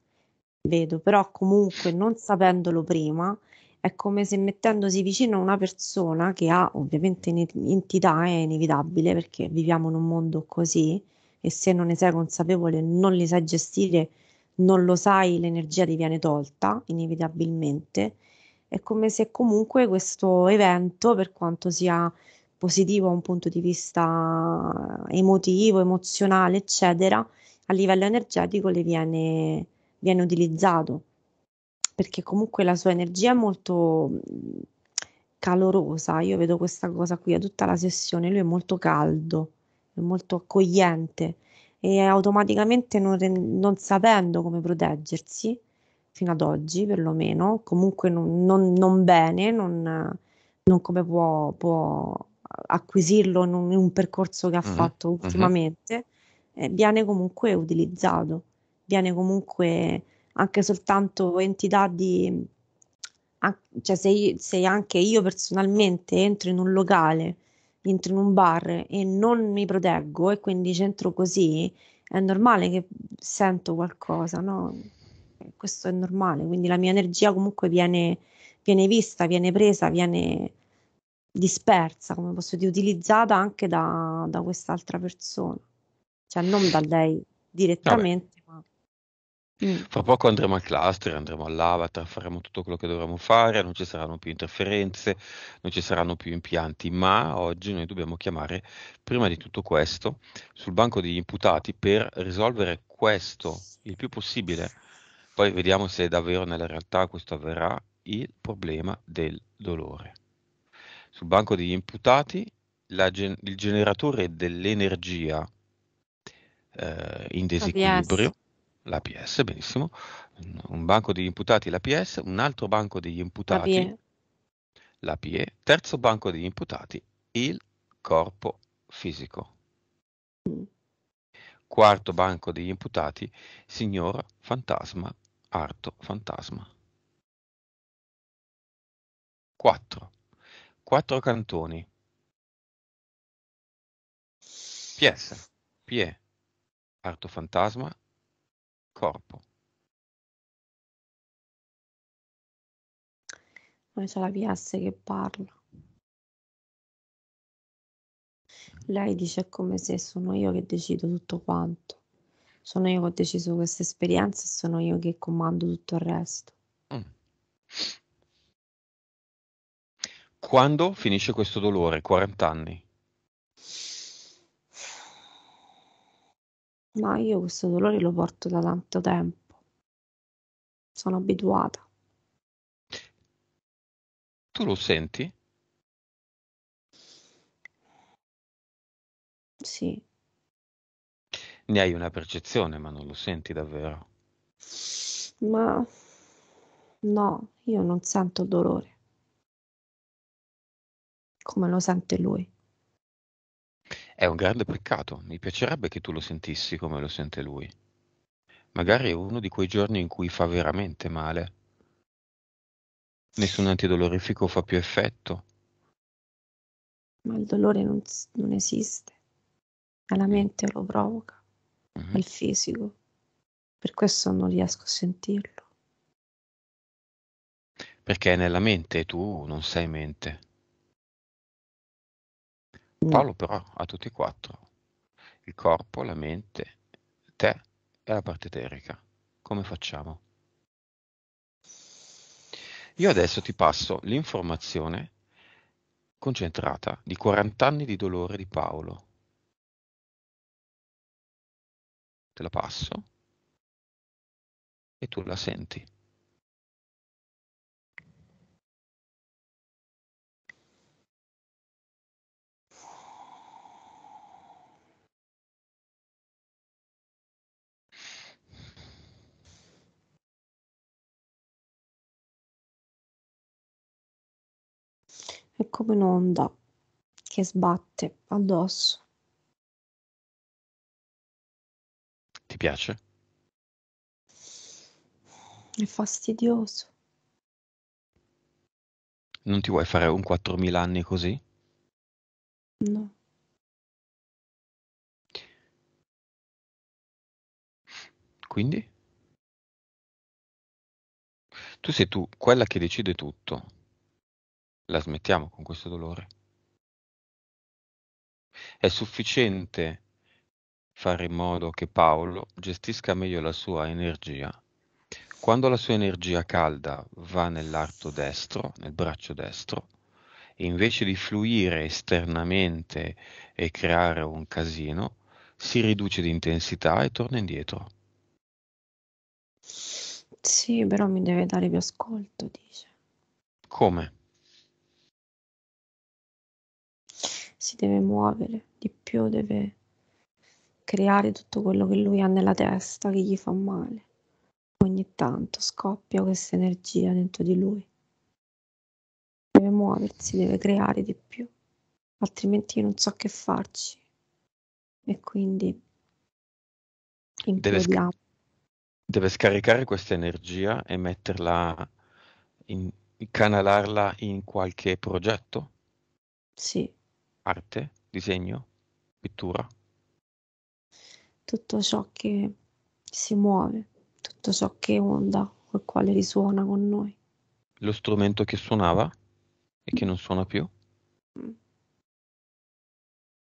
vedo, però comunque non sapendolo prima, è come se mettendosi vicino a una persona che ha ovviamente entità, è inevitabile perché viviamo in un mondo così, e se non ne sei consapevole, non li sai gestire, non lo sai, l'energia ti viene tolta inevitabilmente. È come se comunque questo evento, per quanto sia positivo a un punto di vista eh, emotivo, emozionale, eccetera, a livello energetico le viene, viene utilizzato perché comunque la sua energia è molto mm, calorosa. Io vedo questa cosa qui a tutta la sessione, lui è molto caldo molto accogliente e automaticamente non, non sapendo come proteggersi, fino ad oggi perlomeno, comunque non, non, non bene, non, non, come può, può acquisirlo in un, in un, percorso che ha uh-huh, fatto mm-hmm. ultimamente, uh-huh. eh, viene comunque utilizzato, viene comunque anche soltanto entità di... An- cioè se, io, se anche io personalmente entro in un locale entro in un bar e non mi proteggo e quindi c'entro così, è normale che sento qualcosa, no? Eh, questo è normale, quindi la mia energia comunque viene, viene vista, viene presa, viene dispersa, come posso dire, utilizzata anche da, da quest'altra persona, cioè non da lei direttamente, Mm. Fra poco andremo al cluster, andremo all'avatar, faremo tutto quello che dovremo fare, non ci saranno più interferenze, non ci saranno più impianti, ma oggi noi dobbiamo chiamare prima di tutto questo sul banco degli imputati per risolvere questo il più possibile. Poi vediamo se davvero nella realtà questo avverrà il problema del dolore. Sul banco degli imputati gen- il generatore dell'energia eh, in ah, desequilibrio. ABS l'APS, benissimo, un banco degli imputati l'APS, un altro banco degli imputati l'APE, terzo banco degli imputati il corpo fisico. Quarto banco degli imputati, signora fantasma, arto fantasma. Quattro, quattro cantoni. PS, PE, arto fantasma, corpo. Ma c'è la PS che parla. Lei dice come se sono io che decido tutto quanto. Sono io che ho deciso questa esperienza e sono io che comando tutto il resto. Mm. Quando finisce questo dolore? 40 anni. Ma io questo dolore lo porto da tanto tempo. Sono abituata. Tu lo senti? Sì, Ne hai una percezione, ma non lo senti davvero. ma no, io non sento dolore come lo sente lui. È un grande peccato, mi piacerebbe che tu lo sentissi come lo sente lui. Magari è uno di quei giorni in cui fa veramente male. Nessun antidolorifico fa più effetto. Ma il dolore non, non esiste. la mm. mente lo provoca, mm mm-hmm. al fisico. Per questo non riesco a sentirlo. Perché nella mente, tu non sei mente. Mm. Paolo però ha tutti e quattro, il corpo, la mente, te e la parte eterica. Come facciamo? Io adesso ti passo l'informazione concentrata di 40 anni di dolore di Paolo. Te la passo e tu la senti. È come un'onda che sbatte addosso. Ti piace? È fastidioso. Non ti vuoi fare un 4.000 anni così? No. Quindi? Tu sei tu, quella che decide tutto la smettiamo con questo dolore. È sufficiente fare in modo che Paolo gestisca meglio la sua energia. Quando la sua energia calda va nell'arto destro, nel braccio destro, e invece di fluire esternamente e creare un casino, si riduce di intensità e torna indietro. Sì, però mi deve dare più ascolto, dice. Come? si deve muovere di più, deve creare tutto quello che lui ha nella testa che gli fa male. Ogni tanto scoppia questa energia dentro di lui. Deve muoversi, deve creare di più, altrimenti non so che farci. E quindi deve, sc- deve scaricare questa energia e metterla in, canalarla in qualche progetto? Sì, Arte, disegno, pittura. Tutto ciò che si muove, tutto ciò che onda, col quale risuona con noi. Lo strumento che suonava e che non suona più? Mm.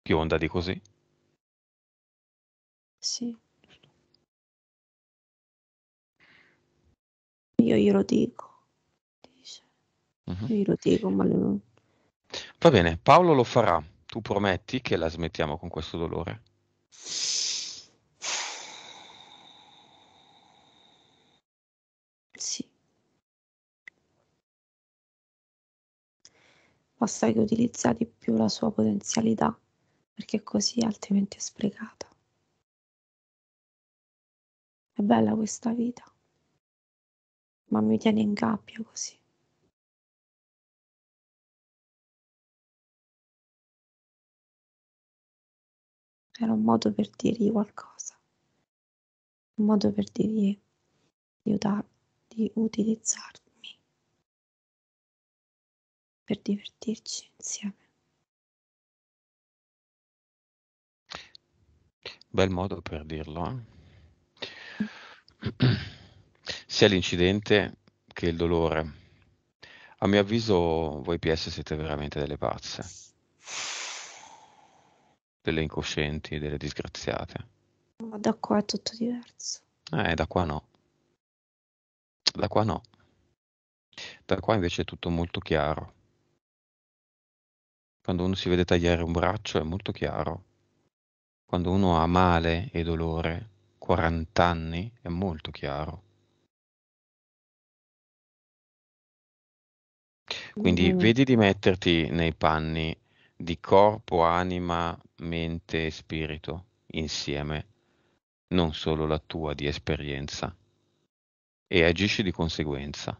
Più onda di così? Sì. Io glielo dico. Dice. Uh-huh. Io glielo dico, ma lui non... Va bene, Paolo lo farà. Tu prometti che la smettiamo con questo dolore? Sì. Basta che di più la sua potenzialità, perché così altrimenti è sprecata. È bella questa vita, ma mi tiene in gabbia così. Era un modo per dirgli qualcosa, un modo per dirgli di, utar- di utilizzarmi, per divertirci insieme. Bel modo per dirlo. Eh? Mm. Sia l'incidente che il dolore. A mio avviso voi PS siete veramente delle pazze delle incoscienti, delle disgraziate. Ma da qua è tutto diverso. Eh, da qua no. Da qua no. Da qua invece è tutto molto chiaro. Quando uno si vede tagliare un braccio è molto chiaro. Quando uno ha male e dolore, 40 anni, è molto chiaro. Quindi mm. vedi di metterti nei panni di corpo, anima, mente e spirito insieme, non solo la tua di esperienza, e agisci di conseguenza.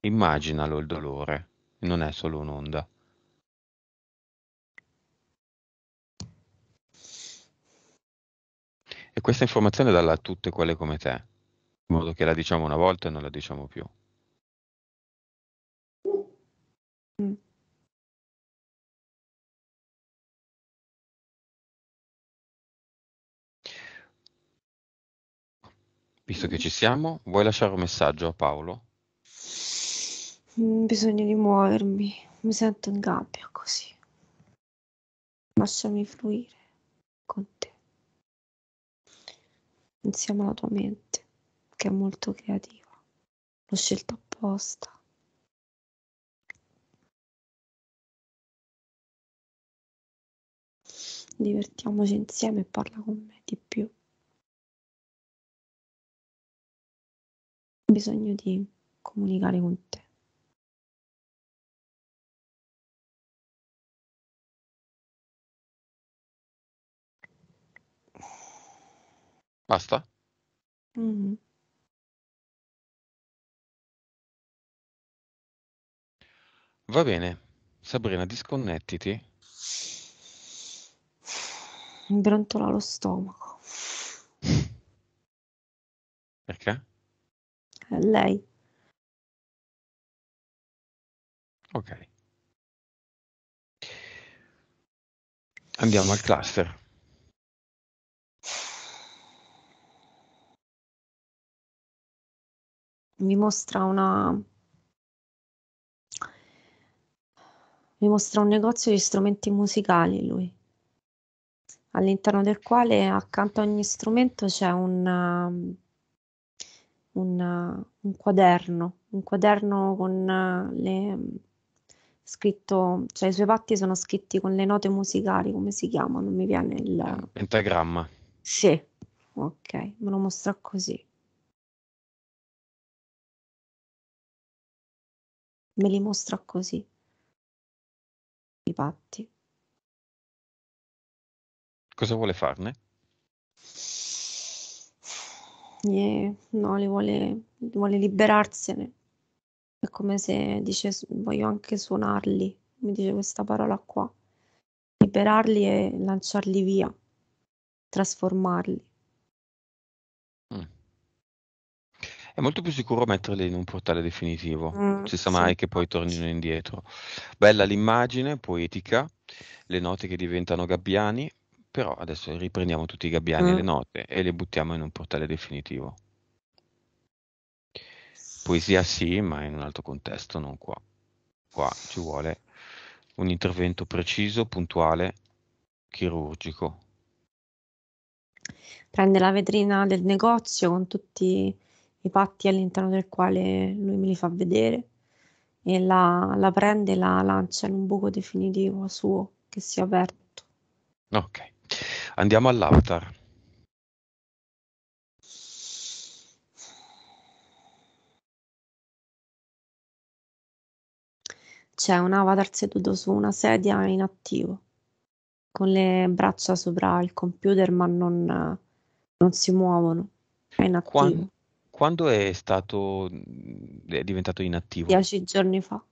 Immaginalo il dolore, non è solo un'onda. E questa informazione dalla a tutte quelle come te, in modo che la diciamo una volta e non la diciamo più. Visto che ci siamo, vuoi lasciare un messaggio a Paolo? Mm, di muovermi, mi sento in gabbia così. Lasciami fluire con te, insieme alla tua mente, che è molto creativa. L'ho scelta apposta. Divertiamoci insieme e parla con me di più. bisogno di comunicare con te. Basta? Mm. Va bene, Sabrina, disconnettiti. Mi brontola lo stomaco. Perché? lei. Ok. Andiamo al cluster. Mi mostra una mi mostra un negozio di strumenti musicali lui, all'interno del quale accanto a ogni strumento c'è un, un, un quaderno, un quaderno con eh, le scritto, cioè i suoi patti sono scritti con le note musicali, come si chiama? Non mi viene il eh, pentagramma. Sì, ok, me lo mostra così. Me li mostra così. I patti. Cosa vuole farne? e no, le vuole, vuole liberarsene. È come se dice voglio anche suonarli, mi dice questa parola qua. Liberarli e lanciarli via, trasformarli. Mm. È molto più sicuro metterli in un portale definitivo, non mm, si sa sì. mai che poi tornino indietro. Bella l'immagine poetica, le note che diventano gabbiani, però adesso riprendiamo tutti i gabbiani e le mm. note e le buttiamo in un portale definitivo. Poesia sì, ma in un altro contesto, non qua. Qua ci vuole un intervento preciso, puntuale, chirurgico. Prende la vetrina del negozio con tutti i patti all'interno del quale lui me li fa vedere e la, la prende e la lancia in un buco definitivo suo che si è aperto. Ok. Andiamo all'Avatar. C'è un avatar seduto su una sedia inattivo, con le braccia sopra il computer, ma non, non si muovono. È inattivo. Quando, quando è stato è diventato inattivo? Dieci giorni fa.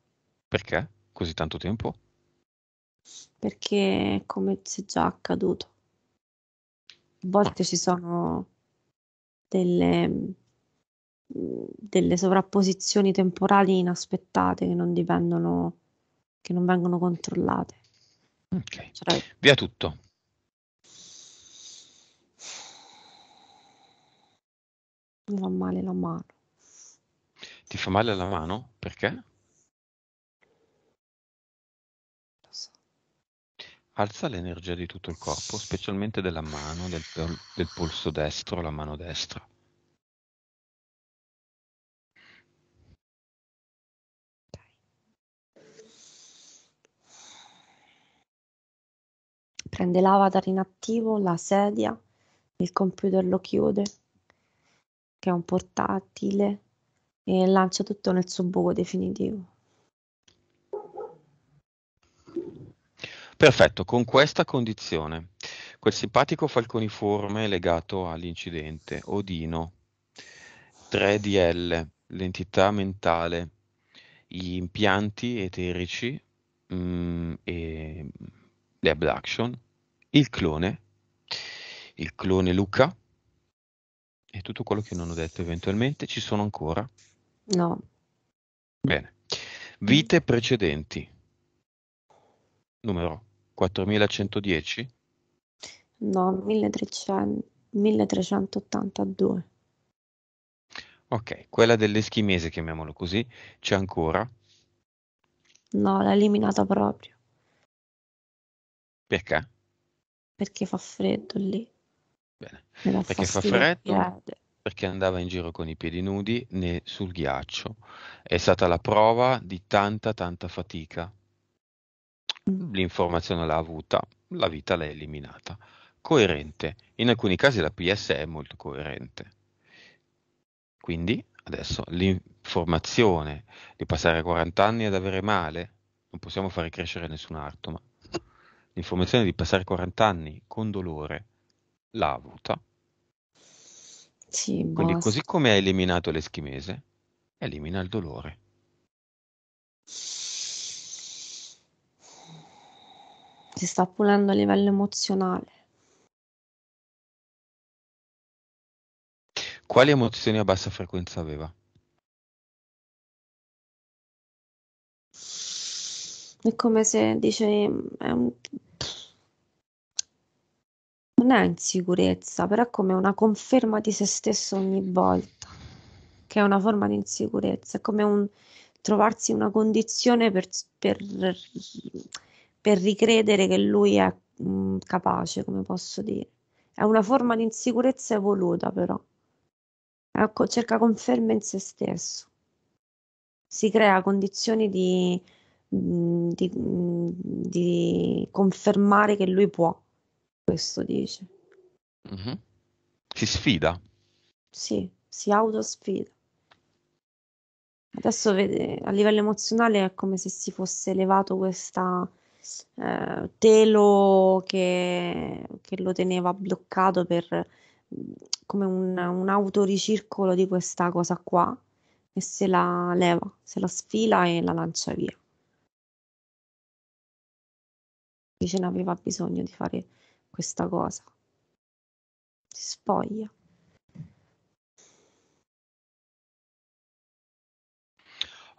Perché? Così tanto tempo? Perché è come se già accaduto a volte ci sono delle, delle sovrapposizioni temporali inaspettate che non dipendono, che non vengono controllate. Ok, cioè, via tutto. Mi fa male la mano. Ti fa male la mano? Perché? Alza l'energia di tutto il corpo, specialmente della mano, del, del polso destro, la mano destra. prende l'avatar in attivo, la sedia, il computer lo chiude, che è un portatile, e lancia tutto nel suo buco definitivo. Perfetto, con questa condizione. Quel simpatico falconiforme legato all'incidente, Odino, 3DL, l'entità mentale, gli impianti eterici mh, mm, e le abduction, il clone, il clone Luca e tutto quello che non ho detto eventualmente ci sono ancora? No. Bene. Vite precedenti. Numero 4110? No, 1382. Ok, quella dell'eschimese, chiamiamolo così, c'è ancora? No, l'ha eliminata proprio. Perché? Perché fa freddo lì. Bene, perché fa freddo, perché andava in giro con i piedi nudi né sul ghiaccio. È stata la prova di tanta, tanta fatica l'informazione l'ha avuta, la vita l'ha eliminata. Coerente. In alcuni casi la PS è molto coerente. Quindi adesso l'informazione di passare 40 anni ad avere male, non possiamo fare crescere nessun artoma. L'informazione di passare 40 anni con dolore l'ha avuta. Sì, Quindi boh. così come ha eliminato l'eschimese, elimina il dolore. ti sta pulendo a livello emozionale. Quali emozioni a bassa frequenza aveva? È come se dice, mm, è un, non è insicurezza, però è come una conferma di se stesso ogni volta, che è una forma di insicurezza, è come un trovarsi in una condizione per, per per ricredere che lui è mh, capace, come posso dire. È una forma di insicurezza evoluta, però. Ecco, cerca conferma in se stesso. Si crea condizioni di, di, di confermare che lui può. Questo dice. Mm-hmm. Si sfida. Sì, si autosfida. Adesso vede, a livello emozionale è come se si fosse elevato questa eh, telo che, che, lo teneva bloccato per come un, un autoricircolo di questa cosa qua e se la leva, se la sfila e la lancia via. Invece ne aveva bisogno di fare questa cosa. Si spoglia.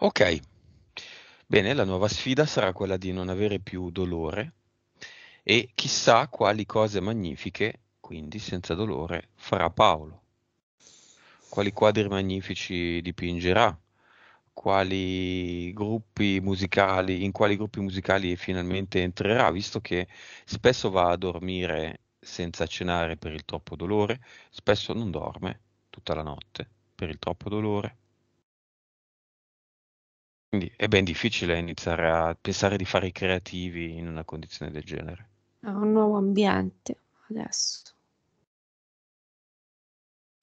Ok, Bene, la nuova sfida sarà quella di non avere più dolore e chissà quali cose magnifiche, quindi senza dolore, farà Paolo. Quali quadri magnifici dipingerà? Quali gruppi musicali, in quali gruppi musicali finalmente entrerà, visto che spesso va a dormire senza cenare per il troppo dolore, spesso non dorme tutta la notte per il troppo dolore. Quindi è ben difficile iniziare a pensare di fare i creativi in una condizione del genere. È un nuovo ambiente adesso.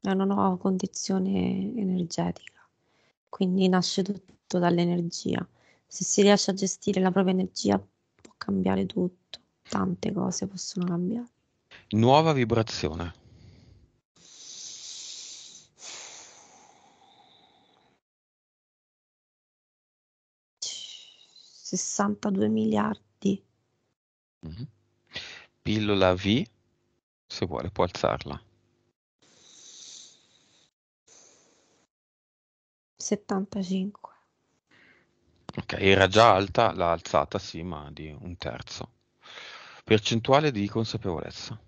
È una nuova condizione energetica, quindi nasce tutto dall'energia. Se si riesce a gestire la propria energia può cambiare tutto, tante cose possono cambiare. Nuova vibrazione. 62 miliardi. Mm-hmm. Pillola V, se vuole può alzarla. 75. Ok, era già alta, l'ha alzata sì, ma di un terzo. Percentuale di consapevolezza.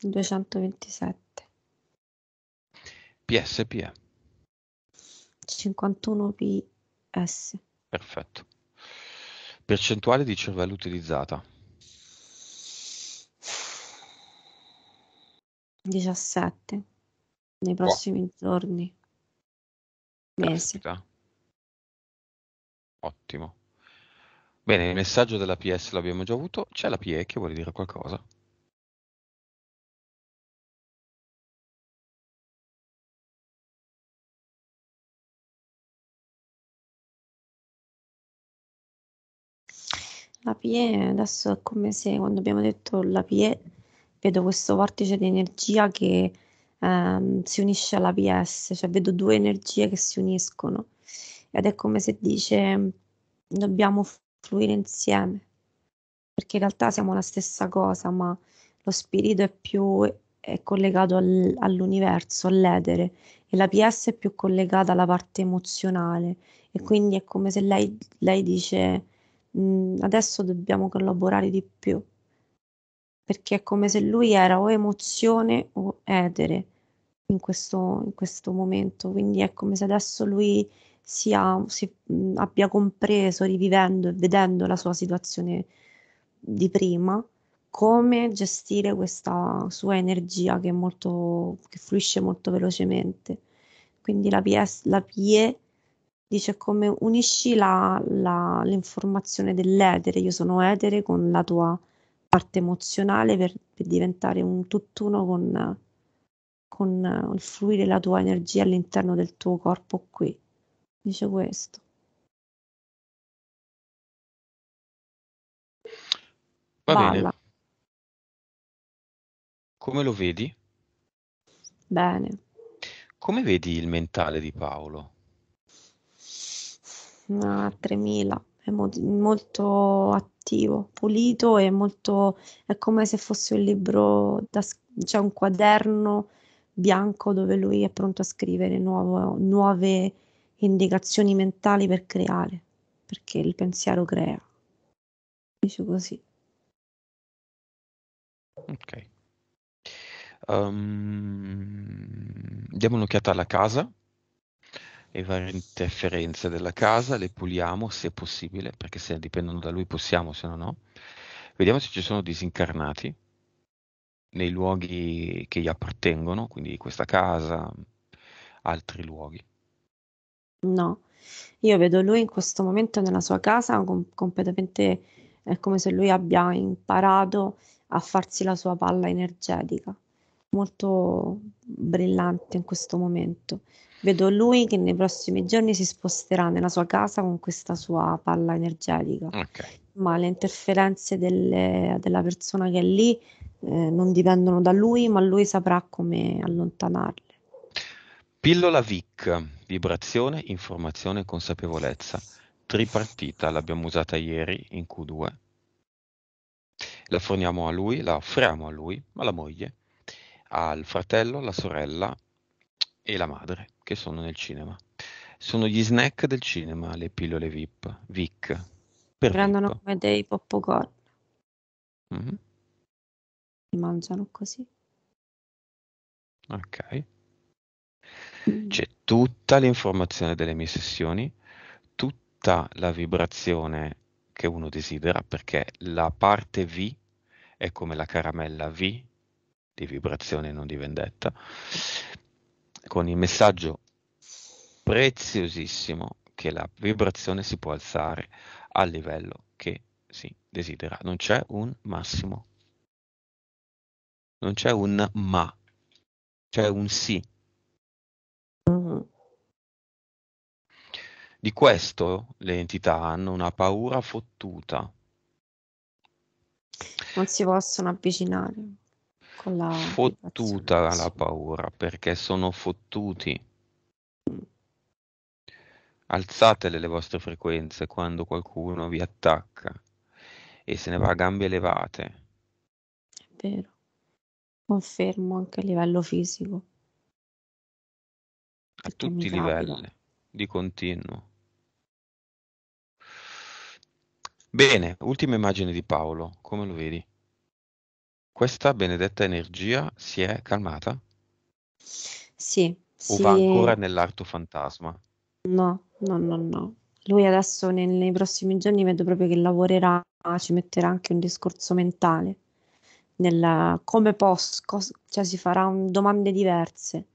227. PSPE. 51 PS. Perfetto. Percentuale di cervello utilizzata. 17 nei prossimi giorni, mesi. Caspita. Ottimo. Bene, il messaggio della PS l'abbiamo già avuto. C'è la PE che vuole dire qualcosa? La PE adesso è come se quando abbiamo detto la PIE vedo questo vortice di energia che ehm, si unisce alla PS, cioè vedo due energie che si uniscono ed è come se dice dobbiamo fluire insieme perché in realtà siamo la stessa cosa ma lo spirito è più è collegato al, all'universo, all'edere e la PS è più collegata alla parte emozionale e quindi è come se lei, lei dice adesso dobbiamo collaborare di più, perché è come se lui era o emozione o edere in questo, in questo momento, quindi è come se adesso lui sia, si, mh, abbia compreso, rivivendo e vedendo la sua situazione di prima, come gestire questa sua energia che, è molto, che fluisce molto velocemente. Quindi la, pie, la PIE dice come unisci la, la, l'informazione dell'edere, io sono edere con la tua parte emozionale per, per diventare un tutt'uno con, con il fluire la tua energia all'interno del tuo corpo qui. Dice questo. Va Balla. bene. Come lo vedi? Bene. Come vedi il mentale di Paolo? a 3000, è mo- molto attivo, pulito e molto, è come se fosse un libro, da, cioè un quaderno bianco dove lui è pronto a scrivere nuovo, nuove indicazioni mentali per creare, perché il pensiero crea. Dice così. Ok. Um, diamo un'occhiata alla casa e varie interferenze della casa, le puliamo se possibile, perché se dipendono da lui possiamo, se no no. Vediamo se ci sono disincarnati nei luoghi che gli appartengono, quindi questa casa, altri luoghi. No, io vedo lui in questo momento nella sua casa com- completamente, è come se lui abbia imparato a farsi la sua palla energetica, molto brillante in questo momento. Vedo lui che nei prossimi giorni si sposterà nella sua casa con questa sua palla energetica. Okay. Ma le interferenze delle, della persona che è lì eh, non dipendono da lui, ma lui saprà come allontanarle. Pillola VIC, vibrazione, informazione consapevolezza. Tripartita, l'abbiamo usata ieri in Q2. La forniamo a lui, la offriamo a lui, alla moglie, al fratello, alla sorella e la madre, che sono nel cinema. Sono gli snack del cinema, le pillole VIP, Vic. Per Prendono VIP. come dei popcorn. Mm-hmm. Li mangiano così. Ok. Mm. C'è tutta l'informazione delle mie sessioni, tutta la vibrazione che uno desidera, perché la parte V è come la caramella V di vibrazione non di vendetta con il messaggio preziosissimo che la vibrazione si può alzare al livello che si desidera. Non c'è un massimo, non c'è un ma, c'è un sì. Mm-hmm. Di questo le entità hanno una paura fottuta. Non si possono avvicinare. Con la fottuta la paura, perché sono fottuti. Alzate le vostre frequenze quando qualcuno vi attacca e se ne va a gambe elevate. È vero, confermo anche a livello fisico. A tutti i livelli, capita. di continuo. Bene, ultima immagine di Paolo, come lo vedi? questa benedetta energia si è calmata? Sì. O sì. va ancora nell'arto fantasma? No, no, no, no. Lui adesso nei, nei prossimi giorni vedo proprio che lavorerà, ci metterà anche un discorso mentale. Nella, come posso, cos, cioè si farà un, domande diverse,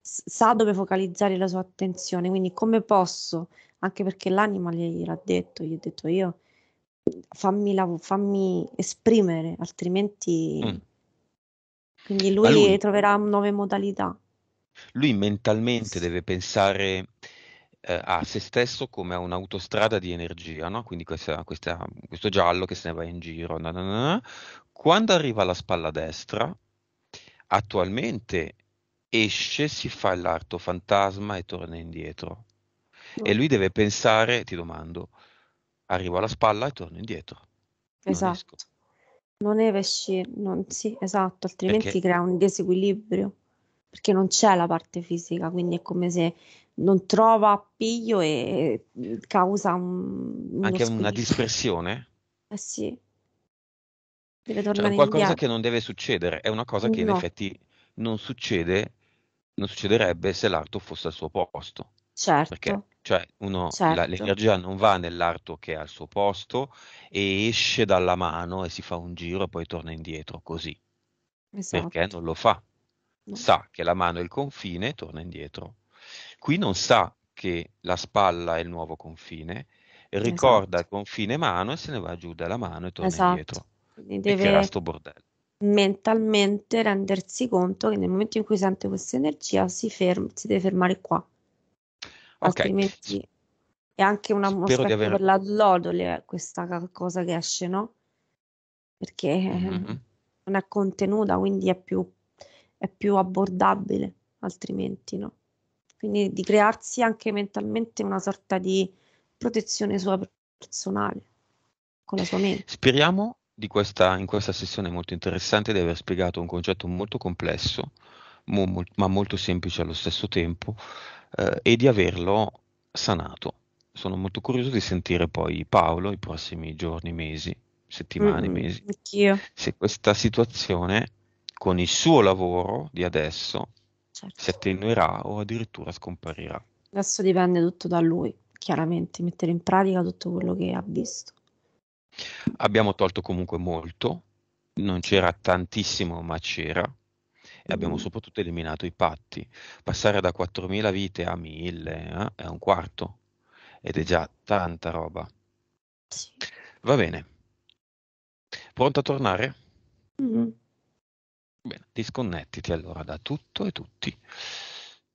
sa dove focalizzare la sua attenzione, quindi come posso, anche perché l'anima ha detto, gli ho detto io, fammi, la, fammi esprimere, altrimenti... Mm. Quindi lui, lui troverà nuove modalità. Lui mentalmente deve pensare eh, a se stesso come a un'autostrada di energia, no? quindi questa, questa, questo giallo che se ne va in giro. Na, na, na. Quando arriva alla spalla destra, attualmente esce, si fa l'arto fantasma e torna indietro. No. E mm. lui deve pensare, ti domando, arrivo alla spalla e torno indietro. Esatto. Non, non esci, non, sì, esatto, altrimenti perché... crea un disequilibrio perché non c'è la parte fisica, quindi è come se non trova appiglio e eh, causa un, anche squilibrio. una dispersione. Eh sì. Deve cioè, tornare cioè, qualcosa indietro. che non deve succedere, è una cosa che no. in effetti non succede, non succederebbe se l'arto fosse al suo posto. Certo. Perché cioè uno, certo. la, l'energia non va nell'arto che è al suo posto e esce dalla mano e si fa un giro e poi torna indietro così, esatto. perché non lo fa, sa che la mano è il confine e torna indietro. Qui non sa che la spalla è il nuovo confine, ricorda esatto. il confine mano e se ne va giù dalla mano e torna esatto. indietro. Quindi deve... E crea sto bordello mentalmente rendersi conto che nel momento in cui sente questa energia si, ferma, si deve fermare qua Ok. Altrimenti è anche una, mostra Spero aver... per la lodole questa cosa che esce, no? Perché eh, mm-hmm. non è contenuta, quindi è più, è più abbordabile, altrimenti no. Quindi di crearsi anche mentalmente una sorta di protezione sua personale con la sua mente. Speriamo di questa, in questa sessione molto interessante di aver spiegato un concetto molto complesso, mo, mo, ma molto semplice allo stesso tempo, eh, e di averlo sanato. Sono molto curioso di sentire poi Paolo i prossimi giorni, mesi, settimane, mm, mesi. Anch'io. Se questa situazione con il suo lavoro di adesso certo. si attenuerà o addirittura scomparirà. Adesso dipende tutto da lui, chiaramente, mettere in pratica tutto quello che ha visto. Abbiamo tolto comunque molto, non c'era tantissimo, ma c'era abbiamo mm. soprattutto eliminato i patti. Passare da 4.000 vite a 1.000 eh, è un quarto ed è già tanta roba. Va bene. Pronto a tornare? Mm-hmm. Bene, disconnettiti allora da tutto e tutti.